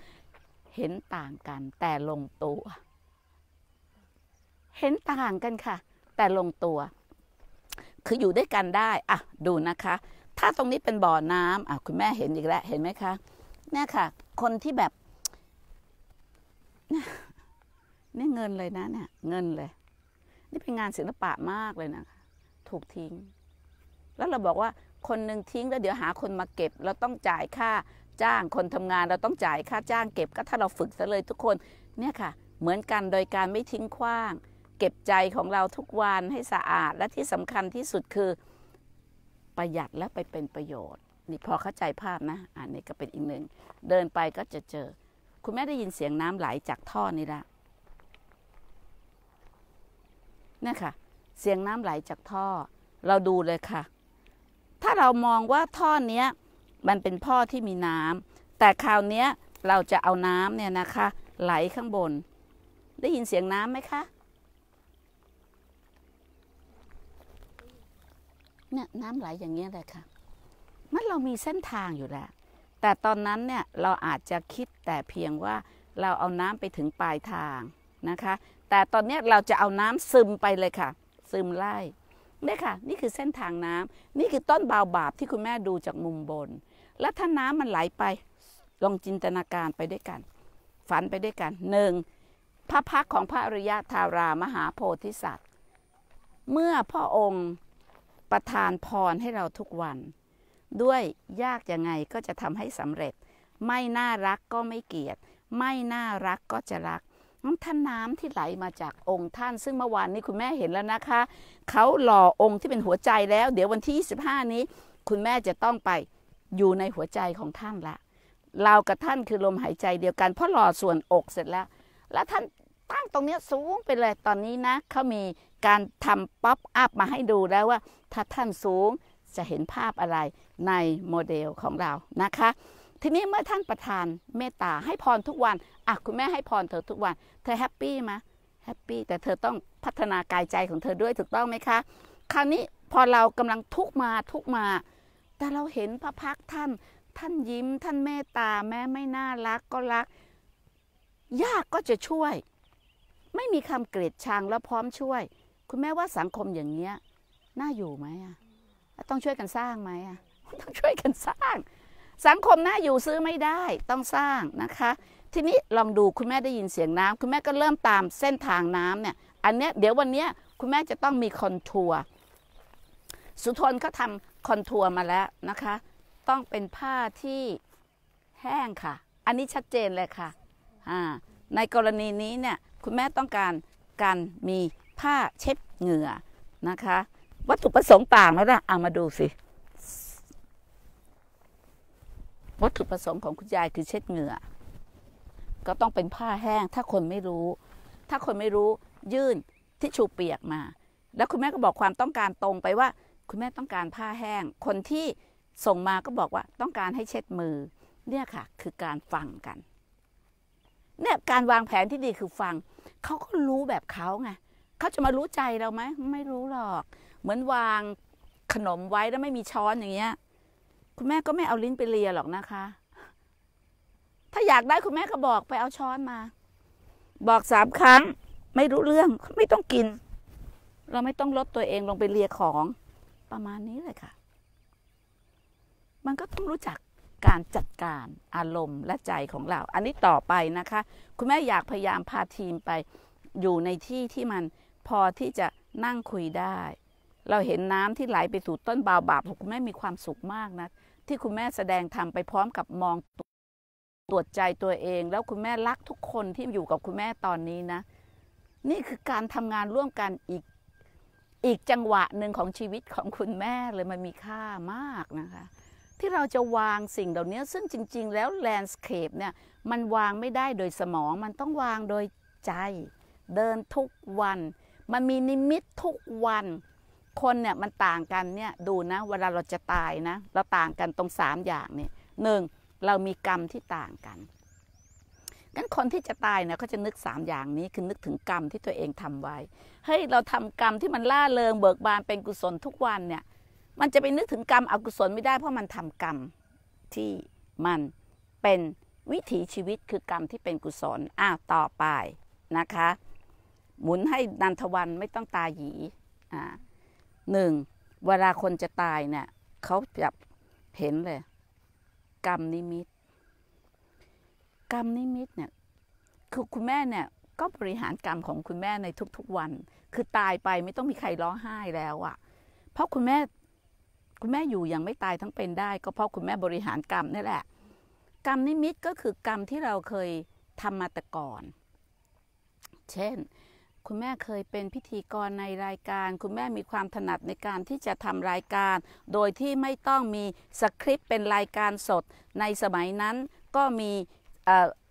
เห็นต่างกันแต่ลงตัว เห็นต่างกันค่ะ แต่ลงตัว คืออยู่ด้วยกันได้ อ่ะดูนะคะ ถ้าตรงนี้เป็นบ่อน้ำอ่ะคุณแม่เห็นอีกแล้วเห็นไหมคะเนี่ยค่ะ คนที่แบบ นี่เงินเลยนะ เนี่ย เงินเลย นี่เป็นงานศิลปะมากเลยนะถูกทิ้ง แล้วเราบอกว่าคนหนึ่งทิ้ง แล้วเดี๋ยวหาคนมาเก็บ เราต้องจ่ายค่าจ้างคนทำงานเราต้องจ่ายค่าจ้างเก็บก็ถ้าเราฝึกซะเลยทุกคนเนี่ยค่ะ เหมือนกันโดยการไม่ทิ้งขว้าง เก็บใจของเราทุกวันให้สะอาด และที่สำคัญที่สุดคือประหยัดและไปเป็นประโยชน์นี่พอเข้าใจภาพนะอันนี้ก็เป็นอีกหนึ่ง เดินไปก็จะเจอ คุณแม่ได้ยินเสียงน้ำไหลจากท่อนี่ละเนี่ยค่ะ เสียงน้ำไหลจากท่อ เราดูเลยค่ะ ถ้าเรามองว่าท่อเนี้ยมันเป็นพ่อที่มีน้ำ แต่คราวนี้เราจะเอาน้ำเนี่ยนะคะ ไหลข้างบน ได้ยินเสียงน้ำไหมคะ เนี่ยน้ำไหลอย่างเงี้ยเลยค่ะมันเรามีเส้นทางอยู่แล้ว แต่ตอนนั้นเนี่ยเราอาจจะคิดแต่เพียงว่าเราเอาน้ำไปถึงปลายทางนะคะ แต่ตอนนี้เราจะเอาน้ำซึมไปเลยค่ะ ซึมไล่นี่ค่ะนี่คือเส้นทางน้ำนี่คือต้นบาวบาบที่คุณแม่ดูจากมุมบน แล้วถ้าน้ำมันไหลไป ลองจินตนาการไปด้วยกัน ฝันไปด้วยกันหนึ่งพระพักของพระอริยะธารามหาโพธิสัตว์ เมื่อพ่อองค์ประทานพรให้เราทุกวัน ด้วยยากยังไงก็จะทำให้สำเร็จ ไม่น่ารักก็ไม่เกลียด ไม่น่ารักก็จะรักท่านน้ำที่ไหลมาจากองค์ท่าน ซึ่งเมื่อวานนี้คุณแม่เห็นแล้วนะคะเขาหล่อองค์ที่เป็นหัวใจแล้ว เดี๋ยววันที่ 25 นี้ คุณแม่จะต้องไปอยู่ในหัวใจของท่านละ เรากับท่านคือลมหายใจเดียวกันเพราะหล่อส่วนอกเสร็จแล้ว แล้วท่านตั้งตรงนี้สูงไปเลยตอนนี้นะเขามีการทำป๊อปอัพมาให้ดูแล้วว่า ถ้าท่านสูงจะเห็นภาพอะไรในโมเดลของเรานะคะทีนี้เมื่อท่านประธานเมตตาให้พรทุกวัน อ่ะคุณแม่ให้พรเธอทุกวัน เธอแฮปปี้ไหมแฮปปี้แต่เธอต้องพัฒนากายใจของเธอด้วยถูกต้องไหมคะ คราวนี้พอเรากำลังทุกมาทุกมา แต่เราเห็นพระพักท่าน ท่านยิ้ม ท่านเมตตาแม้ไม่น่ารักก็รัก ยากก็จะช่วย ไม่มีคำเกลียดชังแล้วพร้อมช่วย คุณแม่ว่าสังคมอย่างเนี้ยน่าอยู่ไหมอ่ะต้องช่วยกันสร้างไหมอ่ะต้องช่วยกันสร้างสังคมน่าอยู่ซื้อไม่ได้ต้องสร้างนะคะทีนี้ลองดูคุณแม่ได้ยินเสียงน้ำ คุณแม่ก็เริ่มตามเส้นทางน้ำเนี่ยอันเนี้ยเดี๋ยววันเนี้ยคุณแม่จะต้องมีคอนทัวร์สุทนก็ททำคอนทัวร์มาแล้วนะคะต้องเป็นผ้าที่แห้งค่ะ อันนี้ชัดเจนเลยค่ะอ่าในกรณีนี้เนี่ยคุณแม่ต้องการการมีผ้าเช็ดเหงื่อนะคะ วัตถุประสงค์ต่างแล้วนะเอามาดูสิวัตถุประสงค์ของคุณยายคือเช็ดเหงื่อก็ต้องเป็นผ้าแห้ง ถ้าคนไม่รู้ ถ้าคนไม่รู้ยื่นที่ชูเปียกมา แล้วคุณแม่ก็บอกความต้องการตรงไปว่า คุณแม่ต้องการผ้าแห้ง คนที่ส่งมาก็บอกว่าต้องการให้เช็ดมือ เนี่ยค่ะคือการฟังกัน เนี่ยการวางแผนที่ดีคือฟัง เขาก็รู้แบบเขาไงเขาจะมารู้ใจเราไหมไม่รู้หรอก เหมือนวางขนมไว้แล้วไม่มีช้อนอย่างเงี้ยคุณแม่ก็ไม่เอาลิ้นไปเลียหรอกนะคะ ถ้าอยากได้คุณแม่ก็บอกไปเอาช้อนมา บอกสามครั้งไม่รู้เรื่องไม่ต้องกิน เราไม่ต้องลดตัวเองลงไปเลียของ ประมาณนี้เลยค่ะ มันก็ต้องรู้จักการจัดการอารมณ์และใจของเรา อันนี้ต่อไปนะคะ คุณแม่อยากพยายามพาทีมไปอยู่ในที่ที่มันพอที่จะนั่งคุยได้ เราเห็นน้ำที่ไหลไปสู่ต้นบาบาบคุณแม่มีความสุขมากนะที่คุณแม่แสดงทำไปพร้อมกับมองตรวจใจตัวเอง แล้วคุณแม่รักทุกคนที่อยู่กับคุณแม่ตอนนี้นะ นี่คือการทำงานร่วมกันอีก อีกจังหวะหนึ่งของชีวิตของคุณแม่เลยมันมีค่ามากนะคะ ที่เราจะวางสิ่งเหล่านี้ ซึ่งจริง ๆ แล้วแลนด์สเคปเนี่ยมันวางไม่ได้โดยสมองมันต้องวางโดยใจเดินทุกวัน มันมีนิมิตทุกวันคนเนี่ยมันต่างกันเนี่ยดูนะเวลาเราจะตาย นะเราต่างกันตรงสามอย่างเนี่ยหนึ่งเรามีกรรมที่ต่างกันงั้นคนที่จะตายเนี่ยขาจะนึกสามอย่างนี้คือนึกถึงกรรมที่ตัวเองทำไว้เฮ้ยเราทำกรรมที่มันล่าเริงเบิกบานเป็นกุศลทุกวันเนี่ย มันจะไปนึกถึงกรรมอกุศลไม่ได้ เพราะมันทำกรรมที่มันเป็นวิถีชีวิตคือกรรมที่เป็นกุศลอ้าวต่อไปนะคะ หมุนให้นันทวันไม่ต้องตาหยีอ่าหนึ่งเวลาคนจะตายเนี่ย เขาจับเห็นเลย กรรมนิมิตกรรมนิมิตเนี่ย คือคุณแม่เนี่ยก็บริหารกรรมของคุณแม่ในทุกๆวัน คือตายไปไม่ต้องมีใครร้องไห้แล้วอะ่ะ เพราะคุณแม่ คุณแม่อยู่ยังไม่ตายทั้งเป็นได้ ก็เพราะคุณแม่บริหารกรรมนี่แหละ กรรมนิมิตก็คือกรรมที่เราเคยทำมาแต่ก่อน เช่นคุณแม่เคยเป็นพิธีกรในรายการ คุณแม่มีความถนัดในการที่จะทำรายการ โดยที่ไม่ต้องมีสคริปต์เป็นรายการสด ในสมัยนั้นก็มี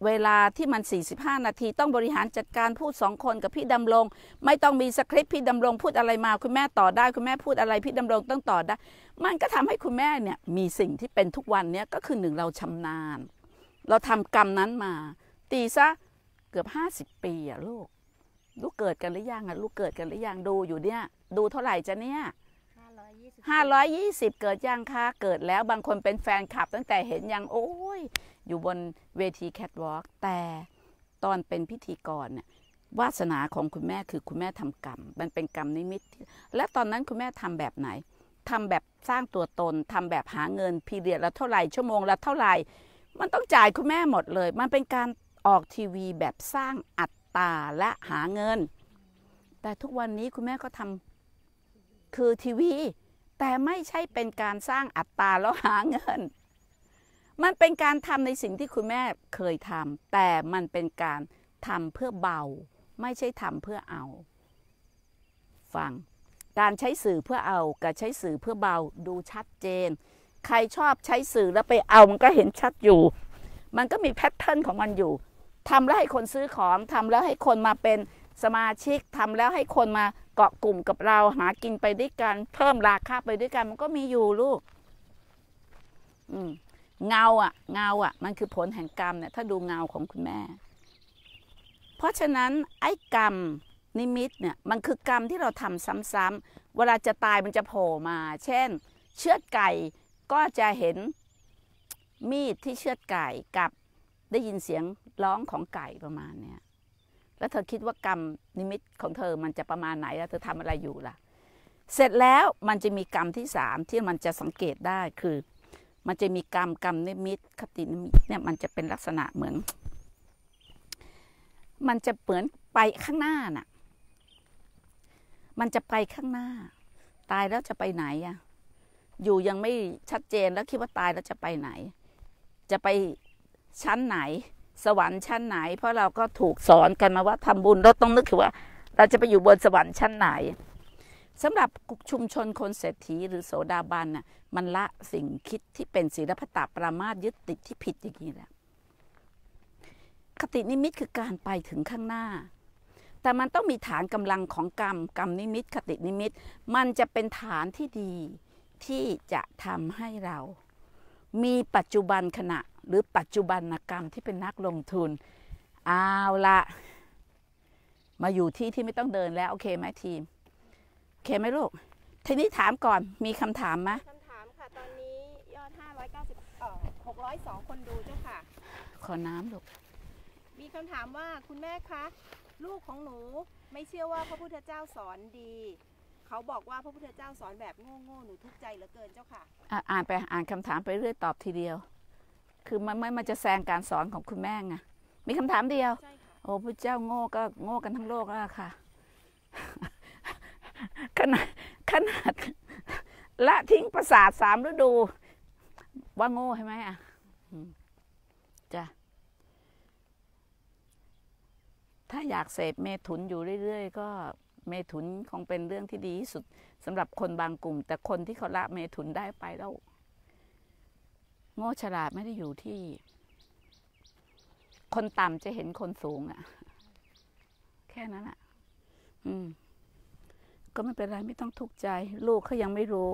เวลาที่มัน 45 นาทีต้องบริหารจัดการพูดสองคนกับพี่ดำรง ไม่ต้องมีสคริปต์พี่ดำรงพูดอะไรมาคุณแม่ต่อได้คุณแม่พูดอะไรพี่ดำรงต้องต่อได้ มันก็ทำให้คุณแม่เนี่ยมีสิ่งที่เป็นทุกวันเนี่ยก็คือหนึ่งเราชำนาญ เราทำกรรมนั้นมา ตีซะเกือบ 50ปีอะลูกลูกเกิดกันหรือยังอ่ะลูกเกิดกันหรือยังดูอยู่เนี่ย ดูเท่าไหร่จะเนี่ยห้าร้อยยี่สิบเกิดยังคะเกิดแล้วบางคนเป็นแฟนคลับตั้งแต่เห็นยังโอ้ยอยู่บนเวทีแคทวอล์กแต่ตอนเป็นพิธีกรเนี่ยวาสนาของคุณแม่คือคุณแม่ทำกรรม มันเป็นกรรมนิมิต และตอนนั้นคุณแม่ทำแบบไหน ทำแบบสร้างตัวตน ทำแบบหาเงินพีเรียดละเท่าไหร่ชั่วโมงละเท่าไหร่ มันต้องจ่ายคุณแม่หมดเลย มันเป็นการออกทีวีแบบสร้างอัดตาและหาเงิน แต่ทุกวันนี้คุณแม่ก็ทำคือทีวี แต่ไม่ใช่เป็นการสร้างอัตตาแล้วหาเงิน มันเป็นการทำในสิ่งที่คุณแม่เคยทำแต่มันเป็นการทำเพื่อเบา ไม่ใช่ทำเพื่อเอา ฟัง การใช้สื่อเพื่อเอากับใช้สื่อเพื่อเบาดูชัดเจน ใครชอบใช้สื่อแล้วไปเอามันก็เห็นชัดอยู่ มันก็มีแพทเทิร์นของมันอยู่ทำแล้วให้คนซื้อของ ทำแล้วให้คนมาเป็นสมาชิกทำแล้วให้คนมาเกาะกลุ่มกับเรา หากินไปด้วยกัน เพิ่มราคาไปด้วยกันมันก็มีอยู่ลูกเงาอะเงาอะมันคือผลแห่งกรรมเนี่ยถ้าดูเงาของคุณแม่ เพราะฉะนั้นไอ้กรรมนิมิตเนี่ยมันคือกรรมที่เราทำซ้ำๆเวลาจะตายมันจะโผล่มา เช่น เชือดไก่ก็จะเห็นมีดที่เชือดไก่กับได้ยินเสียงร้องของไก่ประมาณเนี้ยแล้วเธอคิดว่ากรรมนิมิตของเธอ มันจะประมาณไหนแล้วเธอทำอะไรอยู่ล่ะ เสร็จแล้วมันจะมีกรรมที่สามที่มันจะสังเกตได้คือ มันจะมีกรรมกรรมนิมิตคตินิมิตเนี่ยมันจะเป็นลักษณะเหมือน มันจะเหมือนไปข้างหน้าน่ะ มันจะไปข้างหน้า ตายแล้วจะไปไหนอะอยู่ยังไม่ชัดเจนแล้วคิดว่าตายแล้วจะไปไหน จะไปชั้นไหน สวรรค์ชั้นไหนเพราะเราก็ถูกสอนกันมาว่าทำบุญเราต้องนึกถือว่า เราจะไปอยู่บนสวรรค์ชั้นไหน สำหรับชุมชนคนเศรษฐีหรือโสดาบันน่ะมันละสิ่งคิดที่เป็นศีลพตาปรามาตยึดติดที่ผิดอย่างนี้แหละคตินิมิตคือการไปถึงข้างหน้า แต่มันต้องมีฐานกำลังของกรรม กรรมนิมิตคตินิมิต มันจะเป็นฐานที่ดีที่จะทำให้เรามีปัจจุบันขณะหรือ ปัจจุบันกรรมที่เป็นนักลงทุน เอาละมาอยู่ที่ที่ไม่ต้องเดินแล้วโอเคไหมทีมโอเคไหมลูกทีนี้ถามก่อนมีคำถามไหมคำถามค่ะ ตอนนี้ยอด 5 9เอ602 คนดูเจ้าค่ะ ขอน้ำลูกมีคำถามว่าคุณแม่คะลูกของหนูไม่เชื่อว่าพระพุทธเจ้าสอนดี เขาบอกว่าพระพุทธเจ้าสอนแบบโง่ๆหนูทุกข์ใจเหลือเกินเจ้าค่ะอ่านไปอ่านคำถามไปเรื่อยตอบทีเดียวคือมันไม่ มันจะแซงการสอนของคุณแม่ไงมีคำถามเดียว โอ้พระเจ้าโง่ก็โง่กันทั้งโลกแล้วค่ะ ขนาดขนาด ละทิ้งประสาทสามฤดู ว่าโง่ใช่ไหมอ่ะจ้ะถ้าอยากเสพเมถุนอยู่เรื่อยๆ ก็ เมถุนคงเป็นเรื่องที่ดีที่สุดสำหรับคนบางกลุ่ม แต่คนที่เขาละเมถุนได้ไปแล้วโง่ฉลาดไม่ได้อยู่ที่ คนต่ำจะเห็นคนสูงอะ่ะ แค่นั้นอะ่ะ อืม ก็ไม่เป็นไรไม่ต้องทุกข์ใจ ลูกเขายังไม่รู้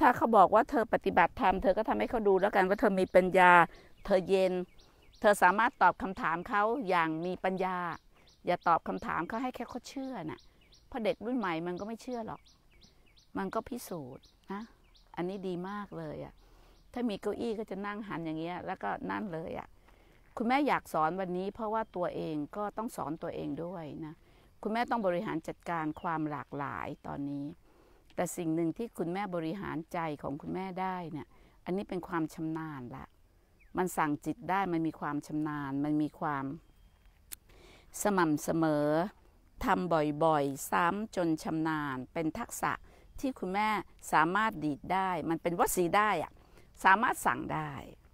ถ้าเขาบอกว่าเธอปฏิบัติธรรมเธอก็ทำให้เขาดูแล้วกันว่าเธอมีปัญญา เธอเย็น เธอสามารถตอบคำถามเขาอย่างมีปัญญา อย่าตอบคำถามเขาให้แค่เขาเชื่อนะ่ะเพราะเด็กรุ่นใหม่ มันก็ไม่เชื่อหรอก มันก็พิสูจน์นะอันนี้ดีมากเลยอะ่ะถ้ามีเก้าอี้ก็จะนั่งหันอย่างเงี้ยแล้วก็นั่นเลยอะ่ะ คุณแม่อยากสอนวันนี้ เพราะว่าตัวเองก็ต้องสอนตัวเองด้วยนะ คุณแม่ต้องบริหารจัดการความหลากหลายตอนนี้ แต่สิ่งหนึ่งที่คุณแม่บริหารใจของคุณแม่ได้เนี่ย อันนี้เป็นความชำนาญละ มันสั่งจิตได้มันมีความชำนาญ มันมีความสม่ำเสมอทำบ่อยๆ ซ้ำจนชำนาญเป็นทักษะที่คุณแม่สามารถดีดได้ มันเป็นวสีได้อ่ะสามารถสั่งได้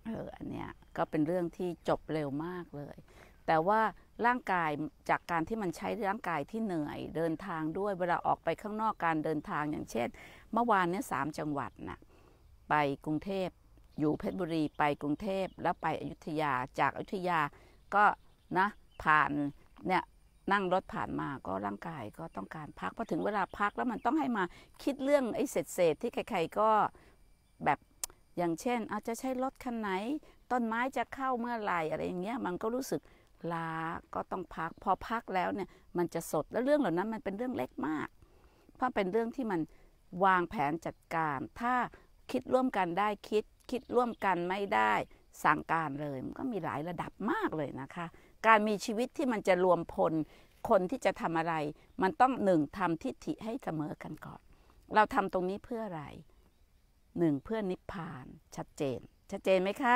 เออ อันเนี้ยก็เป็นเรื่องที่จบเร็วมากเลย แต่ว่าร่างกายจากการที่มันใช้ร่างกายที่เหนื่อยเดินทางด้วย เวลาออกไปข้างนอกการเดินทางอย่างเช่น เมื่อวานเนี้ยสามจังหวัดนะ่ะไปกรุงเทพอยู่เพชรบุรีไปกรุงเทพ แล้วไปอยุธยา จากอยุธยาก็นะผ่านเนี่ยนั่งรถผ่านมาก็ร่างกายก็ต้องการพักพอถึงเวลาพักแล้วมันต้องให้มาคิดเรื่องไอ้เศษเศษที่ใครๆก็แบบอย่างเช่น อาจจะใช้รถคันไหนต้นไม้จะเข้าเมื่อไหร่อะไรอย่างเงี้ยมันก็รู้สึกลาก็ต้องพัก พอพักแล้วเนี่ยมันจะสดแล้วเรื่องเหล่านั้นมันเป็นเรื่องเล็กมาก เพราะเป็นเรื่องที่มันวางแผนจัดการ ถ้าคิดร่วมกันได้คิด คิดร่วมกันไม่ได้สั่งการเลยมันก็มีหลายระดับมากเลยนะคะ การมีชีวิตที่มันจะรวมพลคนที่จะทำอะไร มันต้องหนึ่งทำทิฏฐิให้เสมอกันก่อน เราทำตรงนี้เพื่ออะไรหนึ่งเพื่อนิพพานชัดเจน ชัดเจนไหมคะ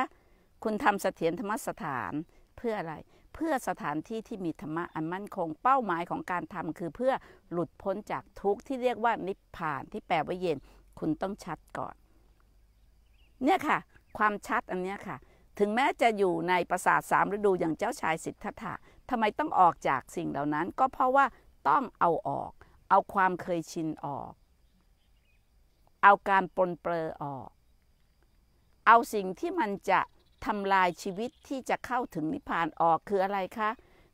คุณทำเสถียรธรรมสถานเพื่ออะไร เพื่อสถานที่ที่มีธรรมะอันมั่นคง เป้าหมายของการทำคือ เพื่อหลุดพ้นจากทุกข์ที่เรียกว่านิพพานที่แปลว่าเย็น คุณต้องชัดก่อน เนี่ยค่ะ ความชัดอันเนี้ยค่ะ ถึงแม้จะอยู่ในประสาทสามฤดูอย่างเจ้าชายสิทธัตถะทำไมต้องออกจากสิ่งเหล่านั้นก็เพราะว่าต้องเอาออก เอาความเคยชินออกเอาการปนเปื้อออก เอาสิ่งที่มันจะทำลายชีวิตที่จะเข้าถึงนิพพานออกคืออะไรคะ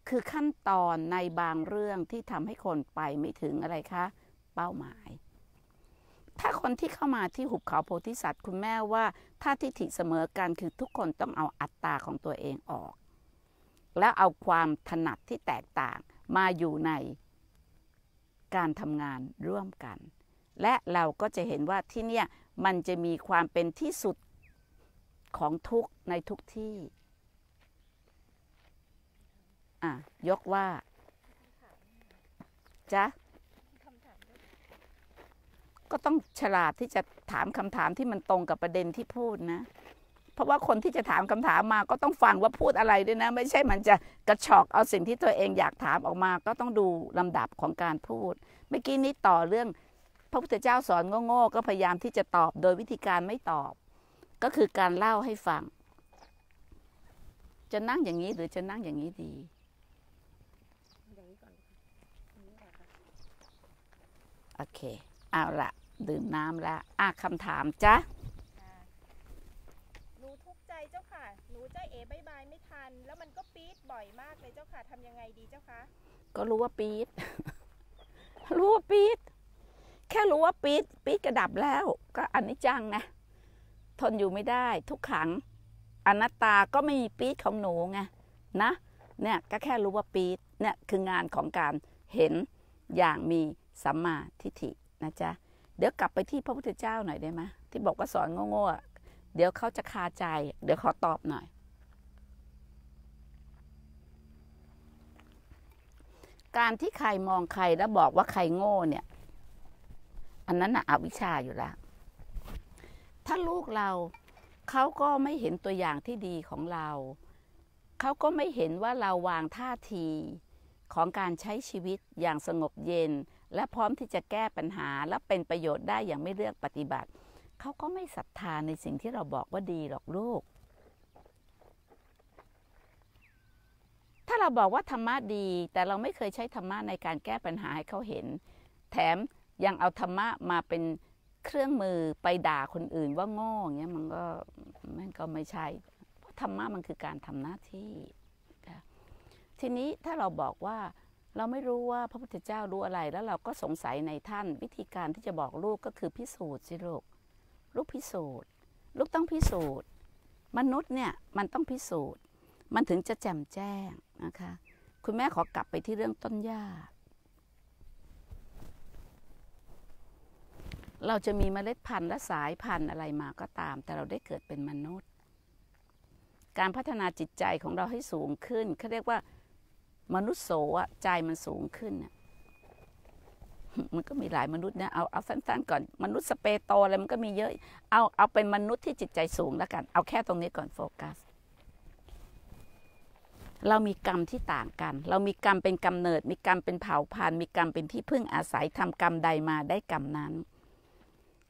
คือขั้นตอนในบางเรื่องที่ทำให้คนไปไม่ถึงอะไรคะ เป้าหมาย ถ้าคนที่เข้ามาที่หุบเขาโพธิสัตว์คุณแม่ว่าถ้าทิฏฐิเสมอกันคือทุกคนต้องเอาอัตตาของตัวเองออก แล้วเอาความถนัดที่แตกต่างมาอยู่ในการทำงานร่วมกันและเราก็จะเห็นว่าที่เนี่ยมันจะมีความเป็นที่สุดของทุกในทุกที่ อ่ะ ยกว่าจ๊ะ ก็ต้องฉลาดที่จะถามคำถามที่มันตรงกับประเด็นที่พูดนะ เพราะว่าคนที่จะถามคำถามมาก็ต้องฟังว่าพูดอะไรด้วยนะ ไม่ใช่มันจะกระชอกเอาสิ่งที่ตัวเองอยากถามออกมา ก็ต้องดูลำดับของการพูด เมื่อกี้นี้ต่อเรื่องพระพุทธเจ้าสอนโง่ๆ ก็พยายามที่จะตอบโดยวิธีการไม่ตอบ ก็คือการเล่าให้ฟัง จะนั่งอย่างนี้ หรือจะนั่งอย่างนี้ดี โอเค เอาละดื่มน้ำละอ่ะคำถามจ้ะหนูทุกใจเจ้าค่ะ หนูใจเอ๋บายบายไม่ทัน แล้วมันก็ปี๊ดบ่อยมากเลยเจ้าค่ะทำยังไงดีเจ้าคะ ก็รู้ว่าปี๊ด รู้ว่าปี๊ดแค่รู้ว่าปี๊ดปี๊ดกระดับแล้ว ก็อันนี้จัง นะ ทนอยู่ไม่ได้ทุกขังอนัตตา ก็ไม่มีปี๊ดของหนูไงนะ เนี่ย ก็แค่รู้ว่าปี๊ดเนี่ยคืองานของการเห็นอย่างมีสัมมาทิฏฐินะจ๊ะ เดี๋ยวกลับไปที่พระพุทธเจ้าหน่อยได้ไหมที่บอกว่าสอน โง่ๆเดี๋ยวเขาจะคาใจ เดี๋ยวขอตอบหน่อย การที่ใครมองใครแล้วบอกว่าใครโง่เนี่ยอันนั้นอะอวิชชาอยู่แล้วถ้าลูกเราเขาก็ไม่เห็นตัวอย่างที่ดีของเรา เขาก็ไม่เห็นว่าเราวางท่าทีของการใช้ชีวิตอย่างสงบเย็น และพร้อมที่จะแก้ปัญหาและเป็นประโยชน์ได้อย่างไม่เลือกปฏิบัติ เขาก็ไม่ศรัทธาในสิ่งที่เราบอกว่าดีหรอกลูก ถ้าเราบอกว่าธรรมะดี แต่เราไม่เคยใช้ธรรมะในการแก้ปัญหาให้เขาเห็น แถมยังเอาธรรมะ มาเป็นเครื่องมือไปด่าคนอื่นว่าโง่อย่างเงี้ยมันก็มัน ก็ไม่ใช่เพราะธรรมะมันคือการทำหน้าที่ค่ะทีนี้ถ้าเราบอกว่าเราไม่รู้ว่าพระพุทธเจ้ารู้อะไรแล้วเราก็สงสัยในท่านวิธีการที่จะบอกลูกก็คือพิสูจน์สิลูกลูกพิสูจน์ลูกต้องพิสูจน์ มนุษย์เนี่ยมันต้องพิสูจน์ มันถึงจะแจ่มแจ้งนะคะคุณแม่ขอกลับไปที่เรื่องต้นหญ้าเราจะมีเมล็ดพันธุ์และสายพันธุ์อะไรมาก็ตาม แต่เราได้เกิดเป็นมนุษย์ การพัฒนาจิตใจของเราให้สูงขึ้น เขาเรียกว่ามนุษย์โสใจมันสูงขึ้น มันก็มีหลายมนุษย์นะ เอาเอาสั้นๆก่อน มนุษย์สเปโตอะไรมันก็มีเยอะ เอาเอาเป็นมนุษย์ที่จิตใจสูงแล้วกัน เอาแค่ตรงนี้ก่อนโฟกัส เรามีกรรมที่ต่างกัน เรามีกรรมเป็นกำเนิด มีกรรมเป็นเผ่าพันธุ์มีกรรมเป็นที่พึ่งอาศัยทำกรรมใดมาได้กรรมนั้น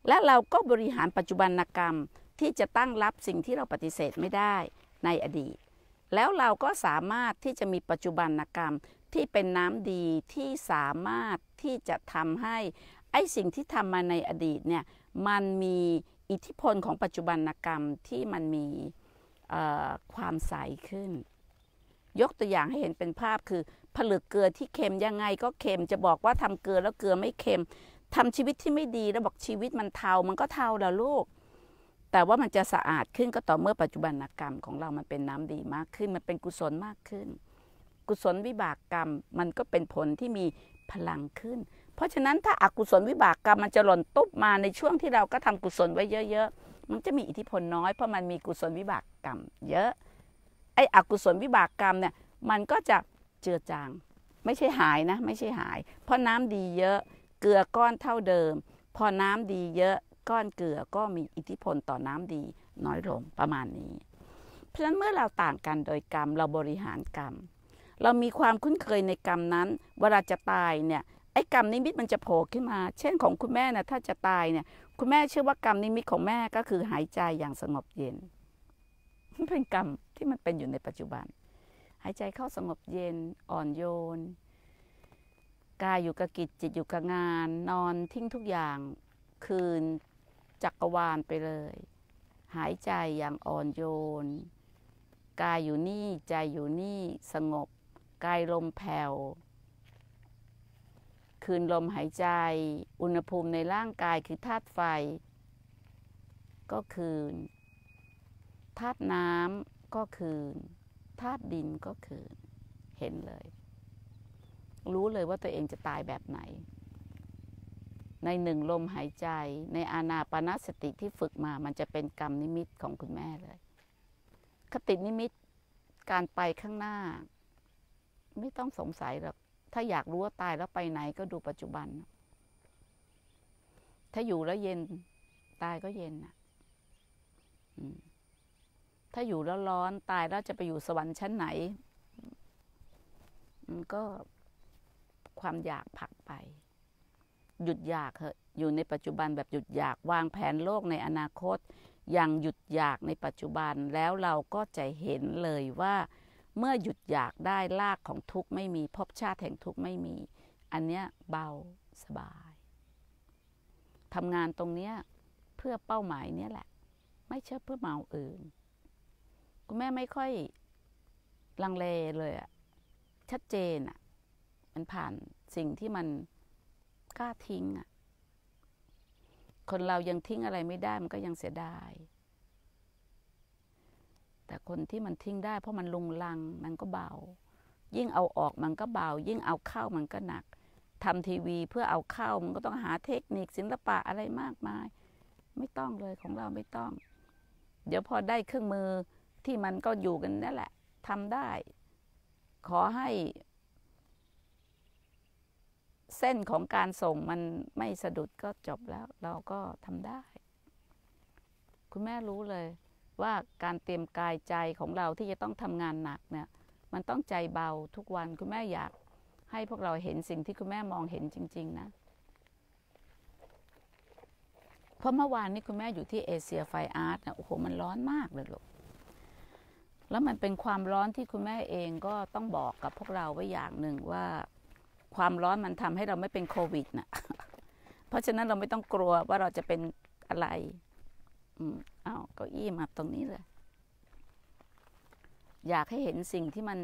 และเราก็บริหารปัจจุบันกรรมที่จะตั้งรับสิ่งที่เราปฏิเสธไม่ได้ในอดีต แล้วเราก็สามารถที่จะมีปัจจุบันกรรมที่เป็นน้ำดีที่สามารถที่จะทำให้ไอ้สิ่งที่ทำมาในอดีตเนี่ยมันมีอิทธิพลของปัจจุบันกรรมที่มันมีความใสขึ้น ยกตัวอย่างให้เห็นเป็นภาพคือผลึกเกลือที่เค็ม ยังไงก็เค็มจะบอกว่าทำเกลือแล้วเกลือไม่เค็มทำชีวิตที่ไม่ดีแล้วบอกชีวิตมันเทามันก็เทาแล้วลูก แต่ว่ามันจะสะอาดขึ้นก็ต่อเมื่อปัจจุบันกรรมของเรามันเป็นน้ำดีมากขึ้นมันเป็นกุศลมากขึ้น กุศลวิบากกรรมมันก็เป็นผลที่มีพลังขึ้น เพราะฉะนั้นถ้าอากุศลวิบากกรรมมันจะหล่นตุ๊บมาในช่วงที่เราก็ทำกุศลไว้เยอะ ๆ มันจะมีอิทธิพลน้อยเพราะมันมีกุศลวิบากกรรม เยอะไอ้อกุศลวิบากกรรมเนี่ยมันก็จะเจือจางไม่ใช่หายนะ ไม่ใช่หาย เพราะน้ำดีเยอะเกลือก้อนเท่าเดิม พอน้ำดีเยอะก้อนเกลือก็มีอิทธิพลต่อน้ำดีน้อยลงประมาณนี้ เพราะฉะนั้นเมื่อเราต่างกันโดยกรรมเราบริหารกรรม เรามีความคุ้นเคยในกรรมนั้น เวลาจะตายเนี่ย ไอ้กรรมนิมิตมันจะโผล่ขึ้นมา เช่น ของคุณแม่นะถ้าจะตายเนี่ย คุณแม่เชื่อว่ากรรมนิมิตของแม่ก็คือหายใจอย่างสงบเย็นเป็นกรรมที่มันเป็นอยู่ในปัจจุบัน หายใจเข้าสงบเย็นอ่อนโยนกายอยู่กับกิจจิตอยู่กับงานนอนทิ้งทุกอย่างคืนจักรวาลไปเลย หายใจอย่างอ่อนโยน กายอยู่นี่ใจอยู่นี่สงบกายลมแผ่วคืนลมหายใจอุณหภูมิในร่างกายคือธาตุไฟ ก็คืนธาตุน้ำก็คืนธาตุดินก็คืนเห็นเลยรู้เลยว่าตัวเองจะตายแบบไหน ในหนึ่งลมหายใจ ในอาณาปณะสติที่ฝึกมา มันจะเป็นกรรมนิมิตของคุณแม่เลย คตินิมิตการไปข้างหน้า ไม่ต้องสงสัยหรอก ถ้าอยากรู้ว่าตายแล้วไปไหน ก็ดูปัจจุบัน ถ้าอยู่แล้วเย็น ตายก็เย็นนะถ้าอยู่แล้วร้อนตายแล้วจะไปอยู่สวรรค์ชั้นไหนมันก็ความอยากผลักไป หยุดอยากเหอะอยู่ในปัจจุบัน แบบหยุดอยากวางแผนโลกในอนาคตอย่างหยุดอยากในปัจจุบันแล้วเราก็จะเห็นเลยว่า เมื่อหยุดอยากได้ลากของทุกข์ไม่มีภพชาติแห่งทุกข์ไม่มี อันเนี้ยเบาสบายทำงานตรงเนี้ยเพื่อเป้าหมายเนี้ยแหละ ไม่ใช่เพื่อเมาอื่นคุณแม่ไม่ค่อยลังเลเลยอะชัดเจนอะมันผ่านสิ่งที่มันกล้าทิ้งอ่ะ คนเรายังทิ้งอะไรไม่ได้มันก็ยังเสียดาย แต่คนที่มันทิ้งได้เพราะมันลุงลังมันก็เบา ยิ่งเอาออกมันก็เบา ยิ่งเอาเข้ามันก็หนักทำทีวีเพื่อเอาเข้ามันก็ต้องหาเทคนิคศิลปะอะไรมากมาย ไม่ต้องเลยของเราไม่ต้อง เดี๋ยวพอได้เครื่องมือที่มันก็อยู่กันนั่นแหละทำได้ ขอให้เส้นของการส่งมันไม่สะดุดก็จบแล้วเราก็ทำได้ คุณแม่รู้เลยว่าการเตรียมกายใจของเราที่จะต้องทำงานหนักเนี่ยมันต้องใจเบาทุกวันคุณแม่อยากให้พวกเราเห็นสิ่งที่คุณแม่มองเห็นจริงๆนะเพราะเมื่อวานนี้คุณแม่อยู่ที่เอเชียไฟอาร์ตนะโอ้โหมันร้อนมากเลยลูกแล้วมันเป็นความร้อนที่คุณแม่เองก็ต้องบอกกับพวกเราไว้อย่างหนึ่งว่าความร้อนมันทำให้เราไม่เป็นโควิดนะเพราะฉะนั้นเราไม่ต้องกลัวว่าเราจะเป็นอะไร อืม เอาเก้าอี้มาตรงนี้เลย อยากให้เห็นสิ่งที่มัน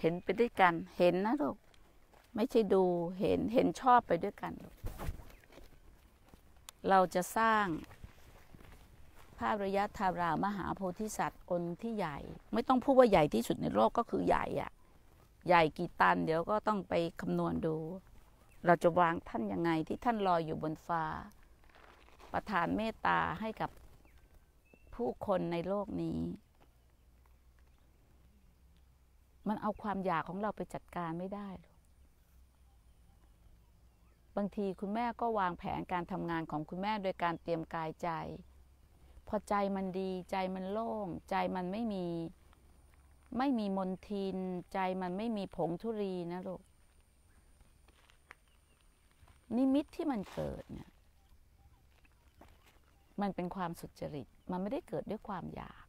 เห็นไปด้วยกัน เห็นนะลูกไม่ใช่ดู เห็น เห็นชอบไปด้วยกัน เราจะสร้างภาพระยะทารามหาโพธิสัตว์องค์ที่ใหญ่ ไม่ต้องพูดว่าใหญ่ที่สุดในโลกก็คือใหญ่อะ่ะใหญ่กี่ตัน เดี๋ยวก็ต้องไปคำนวณดู เราจะวางท่านยังไงที่ท่านลอยอยู่บนฟ้า ประทานเมตตาให้กับผู้คนในโลกนี้ มันเอาความอยากของเราไปจัดการไม่ได้ บางทีคุณแม่ก็วางแผนการทำงานของคุณแม่โดยการเตรียมกายใจ พอใจมันดีใจมันโล่ง ใจมันไม่มีไม่มีมนทินใจมันไม่มีผงทุรีนะลูกนิมิตที่มันเกิดเนี่ย มันเป็นความสุจริต มันไม่ได้เกิดด้วยความอยาก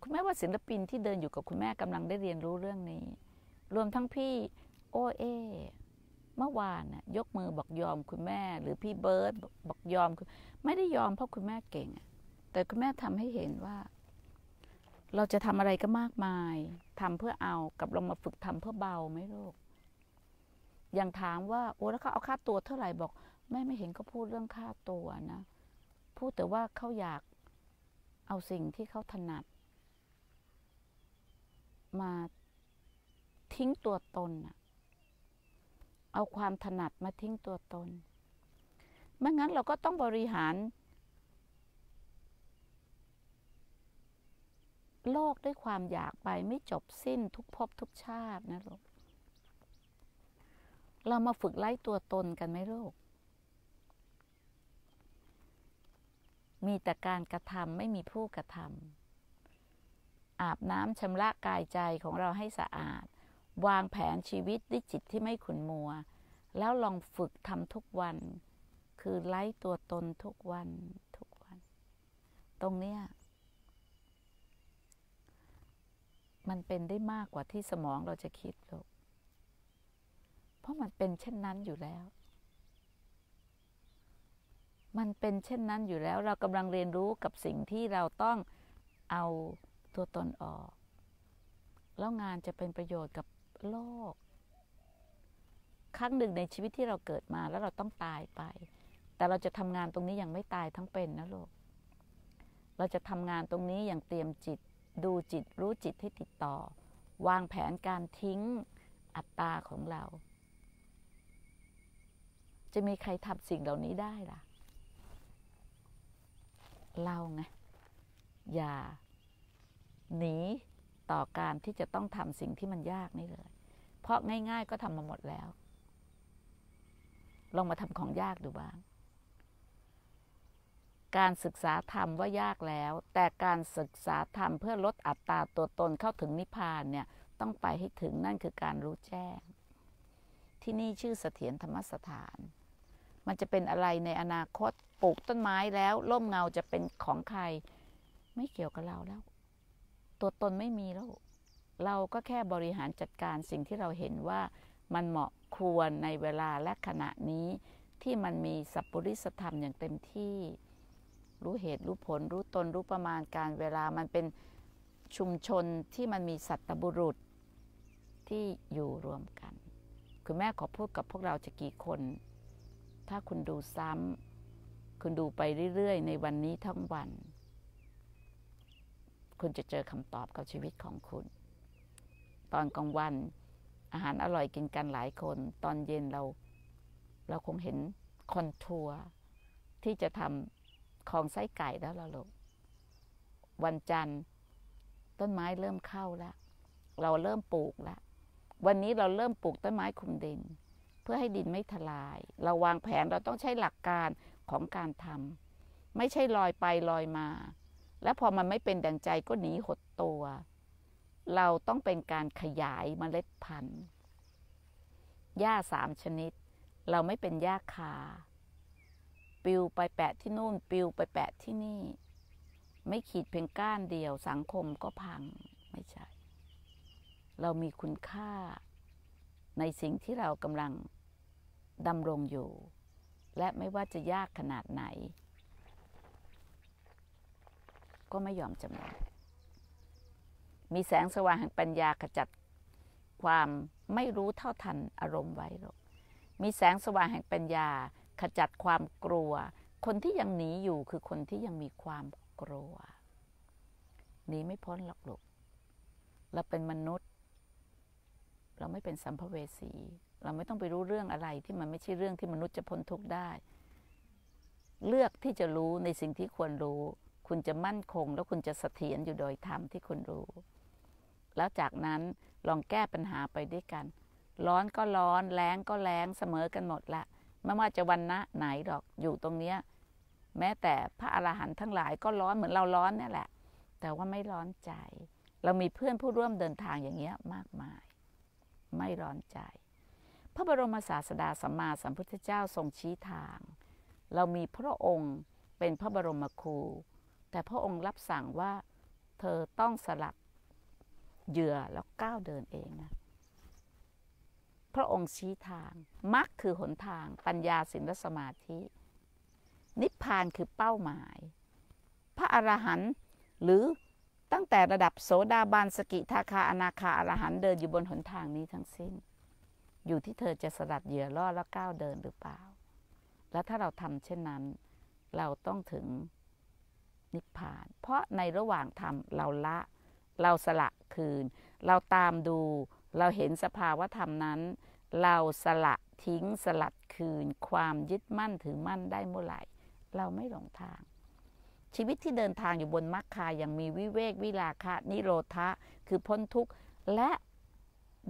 คุณแม่ว่าศิลปินที่เดินอยู่กับคุณแม่กำลังได้เรียนรู้เรื่องนี้ รวมทั้งพี่ โอเอเมื่อวานน่ะยกมือบอกยอมคุณแม่ หรือพี่เบิร์ตบอกยอมไม่ได้ยอมเพราะคุณแม่เก่งแต่คุณแม่ทำให้เห็นว่าเราจะทำอะไรก็มากมาย ทำเพื่อเอากับเรามาฝึกทำเพื่อเบาไหมลูกอย่างถามว่า โอ้แล้วเขาเอาค่าตัวเท่าไหร่บอกแม่ไม่เห็นเขาพูดเรื่องค่าตัวนะ พูดแต่ว่าเขาอยากเอาสิ่งที่เขาถนัด มาทิ้งตัวตนอะเอาความถนัดมาทิ้งตัวตน ไม่งั้นเราก็ต้องบริหารโลกด้วยความอยากไปไม่จบสิ้นทุกภพทุกชาตินะลูก เรามาฝึกไล่ตัวตนกันไหมลูก มีแต่การกระทำไม่มีผู้กระทำอาบน้ำชำระกายใจของเราให้สะอาด วางแผนชีวิตด้วยจิตที่ไม่ขุนมัว แล้วลองฝึกทำทุกวัน คือไล่ตัวตนทุกวันทุกวัน ตรงเนี้ยมันเป็นได้มากกว่าที่สมองเราจะคิดลูกเพราะมันเป็นเช่นนั้นอยู่แล้ว มันเป็นเช่นนั้นอยู่แล้ว เรากำลังเรียนรู้กับสิ่งที่เราต้องเอาตัวตนออก แล้วงานจะเป็นประโยชน์กับโลก ครั้งหนึ่งในชีวิตที่เราเกิดมาแล้วเราต้องตายไป แต่เราจะทำงานตรงนี้ยังไม่ตายทั้งเป็นนะลูกเราจะทำงานตรงนี้อย่างเตรียมจิตดูจิต รู้จิตที่ติดต่อ วางแผนการทิ้งอัตตาของเรา จะมีใครทำสิ่งเหล่านี้ได้ล่ะเราไง อย่าหนีต่อการที่จะต้องทำสิ่งที่มันยากนี่เลย เพราะง่ายๆก็ทำมาหมดแล้ว ลองมาทำของยากดูบ้างการศึกษาธรรมว่ายากแล้ว แต่การศึกษาธรรมเพื่อลดอัตราตัวตนเข้าถึงนิพพานเนี่ยต้องไปให้ถึงนั่นคือการรู้แจ้ง ที่นี่ชื่อเสถียรธรรมสถาน มันจะเป็นอะไรในอนาคต ปลูกต้นไม้แล้วร่มเงาจะเป็นของใคร ไม่เกี่ยวกับเราแล้ว ตัวตนไม่มีแล้ว เราก็แค่บริหารจัดการสิ่งที่เราเห็นว่ามันเหมาะควรในเวลาและขณะนี้ที่มันมีสัพปริสธรรมอย่างเต็มที่รู้เหตุ รู้ผลรู้ตนรู้ประมาณการเวลามันเป็นชุมชนที่มันมีสัตบุรุษที่อยู่รวมกัน คุณแม่ขอพูดกับพวกเราจะกี่คน ถ้าคุณดูซ้ำคุณดูไปเรื่อย ๆ ในวันนี้ทั้งวัน คุณจะเจอคำตอบกับชีวิตของคุณ ตอนกลางวันอาหารอร่อยกินกันหลายคน ตอนเย็นเราเราคงเห็นคอนทัวร์ที่จะทำของไส้ไก่แล้วเราลูกวันจันทร์ ต้นไม้เริ่มเข้าแล้วเราเริ่มปลูกแล้ว วันนี้เราเริ่มปลูกต้นไม้คุมดินเพื่อให้ดินไม่ทลาย เราวางแผนเราต้องใช้หลักการของการทำไม่ใช่ลอยไปลอยมา และพอมันไม่เป็นดังใจก็หนีหดตัว เราต้องเป็นการขยายเมล็ดพันธุ์หญ้าสามชนิด เราไม่เป็นหญ้าคาปิวไปแปะที่นู่น ปิวไปแปะที่นี่ ไม่ขีดเพียงก้านเดียวสังคมก็พังไม่ใช่ เรามีคุณค่าในสิ่งที่เรากำลังดำรงอยู่ และไม่ว่าจะยากขนาดไหน ก็ไม่ยอมจำนนมีแสงสว่างแห่งปัญญาขจัดความไม่รู้เท่าทันอารมณ์ไว้หรอกมีแสงสว่างแห่งปัญญาขจัดความกลัว คนที่ยังหนีอยู่คือคนที่ยังมีความกลัวหนีไม่พ้นหรอกลูกเราเป็นมนุษย์ เราไม่เป็นสัมภเวสี เราไม่ต้องไปรู้เรื่องอะไรที่มันไม่ใช่เรื่องที่มนุษย์จะพ้นทุกข์ได้ เลือกที่จะรู้ในสิ่งที่ควรรู้ คุณจะมั่นคง แล้วคุณจะเสถียรอยู่โดยธรรมที่คุณรู้ แล้วจากนั้นลองแก้ปัญหาไปด้วยกัน ร้อนก็ร้อนแรงก็แรงเสมอกันหมดละไม่ว่าจะวันนะไหนหรอกอยู่ตรงเนี้ยแม้แต่พระอรหันต์ทั้งหลายก็ร้อนเหมือนเราร้อนนี่แหละ แต่ว่าไม่ร้อนใจ เรามีเพื่อนผู้ร่วมเดินทางอย่างเงี้ยมากมาย ไม่ร้อนใจ พระบรมศาสดาสัมมาสัมพุทธเจ้าทรงชี้ทาง เรามีพระองค์เป็นพระบรมครูแต่พระองค์รับสั่งว่าเธอต้องสลักเหยื่อแล้วก้าวเดินเองนะพระองค์ชี้ทางมรรคคือหนทางปัญญาสินสมาธิ นิพพานคือเป้าหมาย พระอรหันต์หรือตั้งแต่ระดับโสดาบันสกิทาคาอนาคาอรหันต์เดินอยู่บนหนทางนี้ทั้งสิ้น อยู่ที่เธอจะสลัดเหยื่อล่อแล้วก้าวเดินหรือเปล่า แล้วถ้าเราทำเช่นนั้น เราต้องถึงนิพพาน เพราะในระหว่างทำเราละ เราสละคืน เราตามดู เราเห็นสภาวะธรรมนั้นเราสละทิ้งสลัดคืน ความยึดมั่นถือมั่นได้เมื่อไหร่เราไม่หลงทาง ชีวิตที่เดินทางอยู่บนมรรคายังมีวิเวกวิลาคะนิโรธะคือพ้นทุกข์และ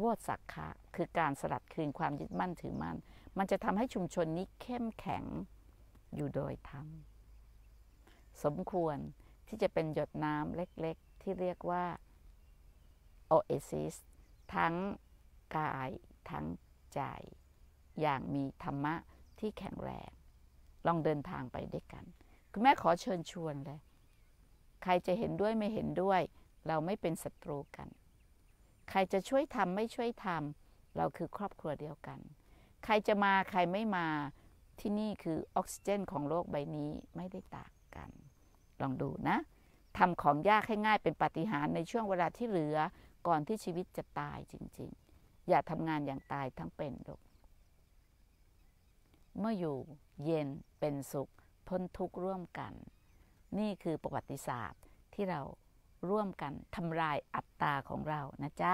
วอดสักขะคือการสลัดคืนความยึดมั่นถือมั่น มันจะทำให้ชุมชนนี้เข้มแข็งอยู่โดยธรรมสมควรที่จะเป็นหยดน้ำเล็กๆ ที่เรียกว่าโอเอซิสทั้งกายทั้งใจอย่างมีธรรมะที่แข็งแรงลองเดินทางไปด้วยกัน คุณแม่ขอเชิญชวนเลย ใครจะเห็นด้วยไม่เห็นด้วย เราไม่เป็นศัตรูกัน ใครจะช่วยทำไม่ช่วยทำเราคือครอบครัวเดียวกัน ใครจะมาใครไม่มาที่นี่คือออกซิเจน ของโลกใบนี้ไม่ได้ต่างกัน ลองดูนะทำของยากให้ง่ายเป็นปฏิหารในช่วงเวลาที่เหลือก่อนที่ชีวิตจะตายจริง ๆอย่าทำงานอย่างตายทั้งเป็นลูกเมื่ออยู่เย็นเป็นสุข พ้นทุกข์ร่วมกัน นี่คือประวัติศาสตร์ที่เราร่วมกันทำลายอัตตาของเรานะจ๊ะ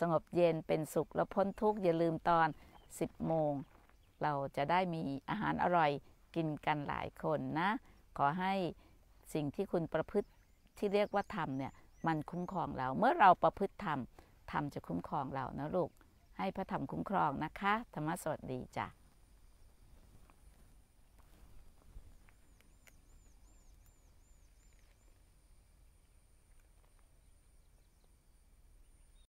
สงบเย็นเป็นสุขแล้วพ้นทุกข์อย่าลืมตอน10โมงเราจะได้มีอาหารอร่อยกินกันหลายคนนะขอให้สิ่งที่คุณประพฤติที่เรียกว่าธรรมเนี่ยมันคุ้มครองเราเมื่อเราประพฤติธรรมธรรมจะคุ้มครองเรานะลูก ให้พระธรรมคุ้มครองนะคะ ธรรมสวัสดีจ้ะ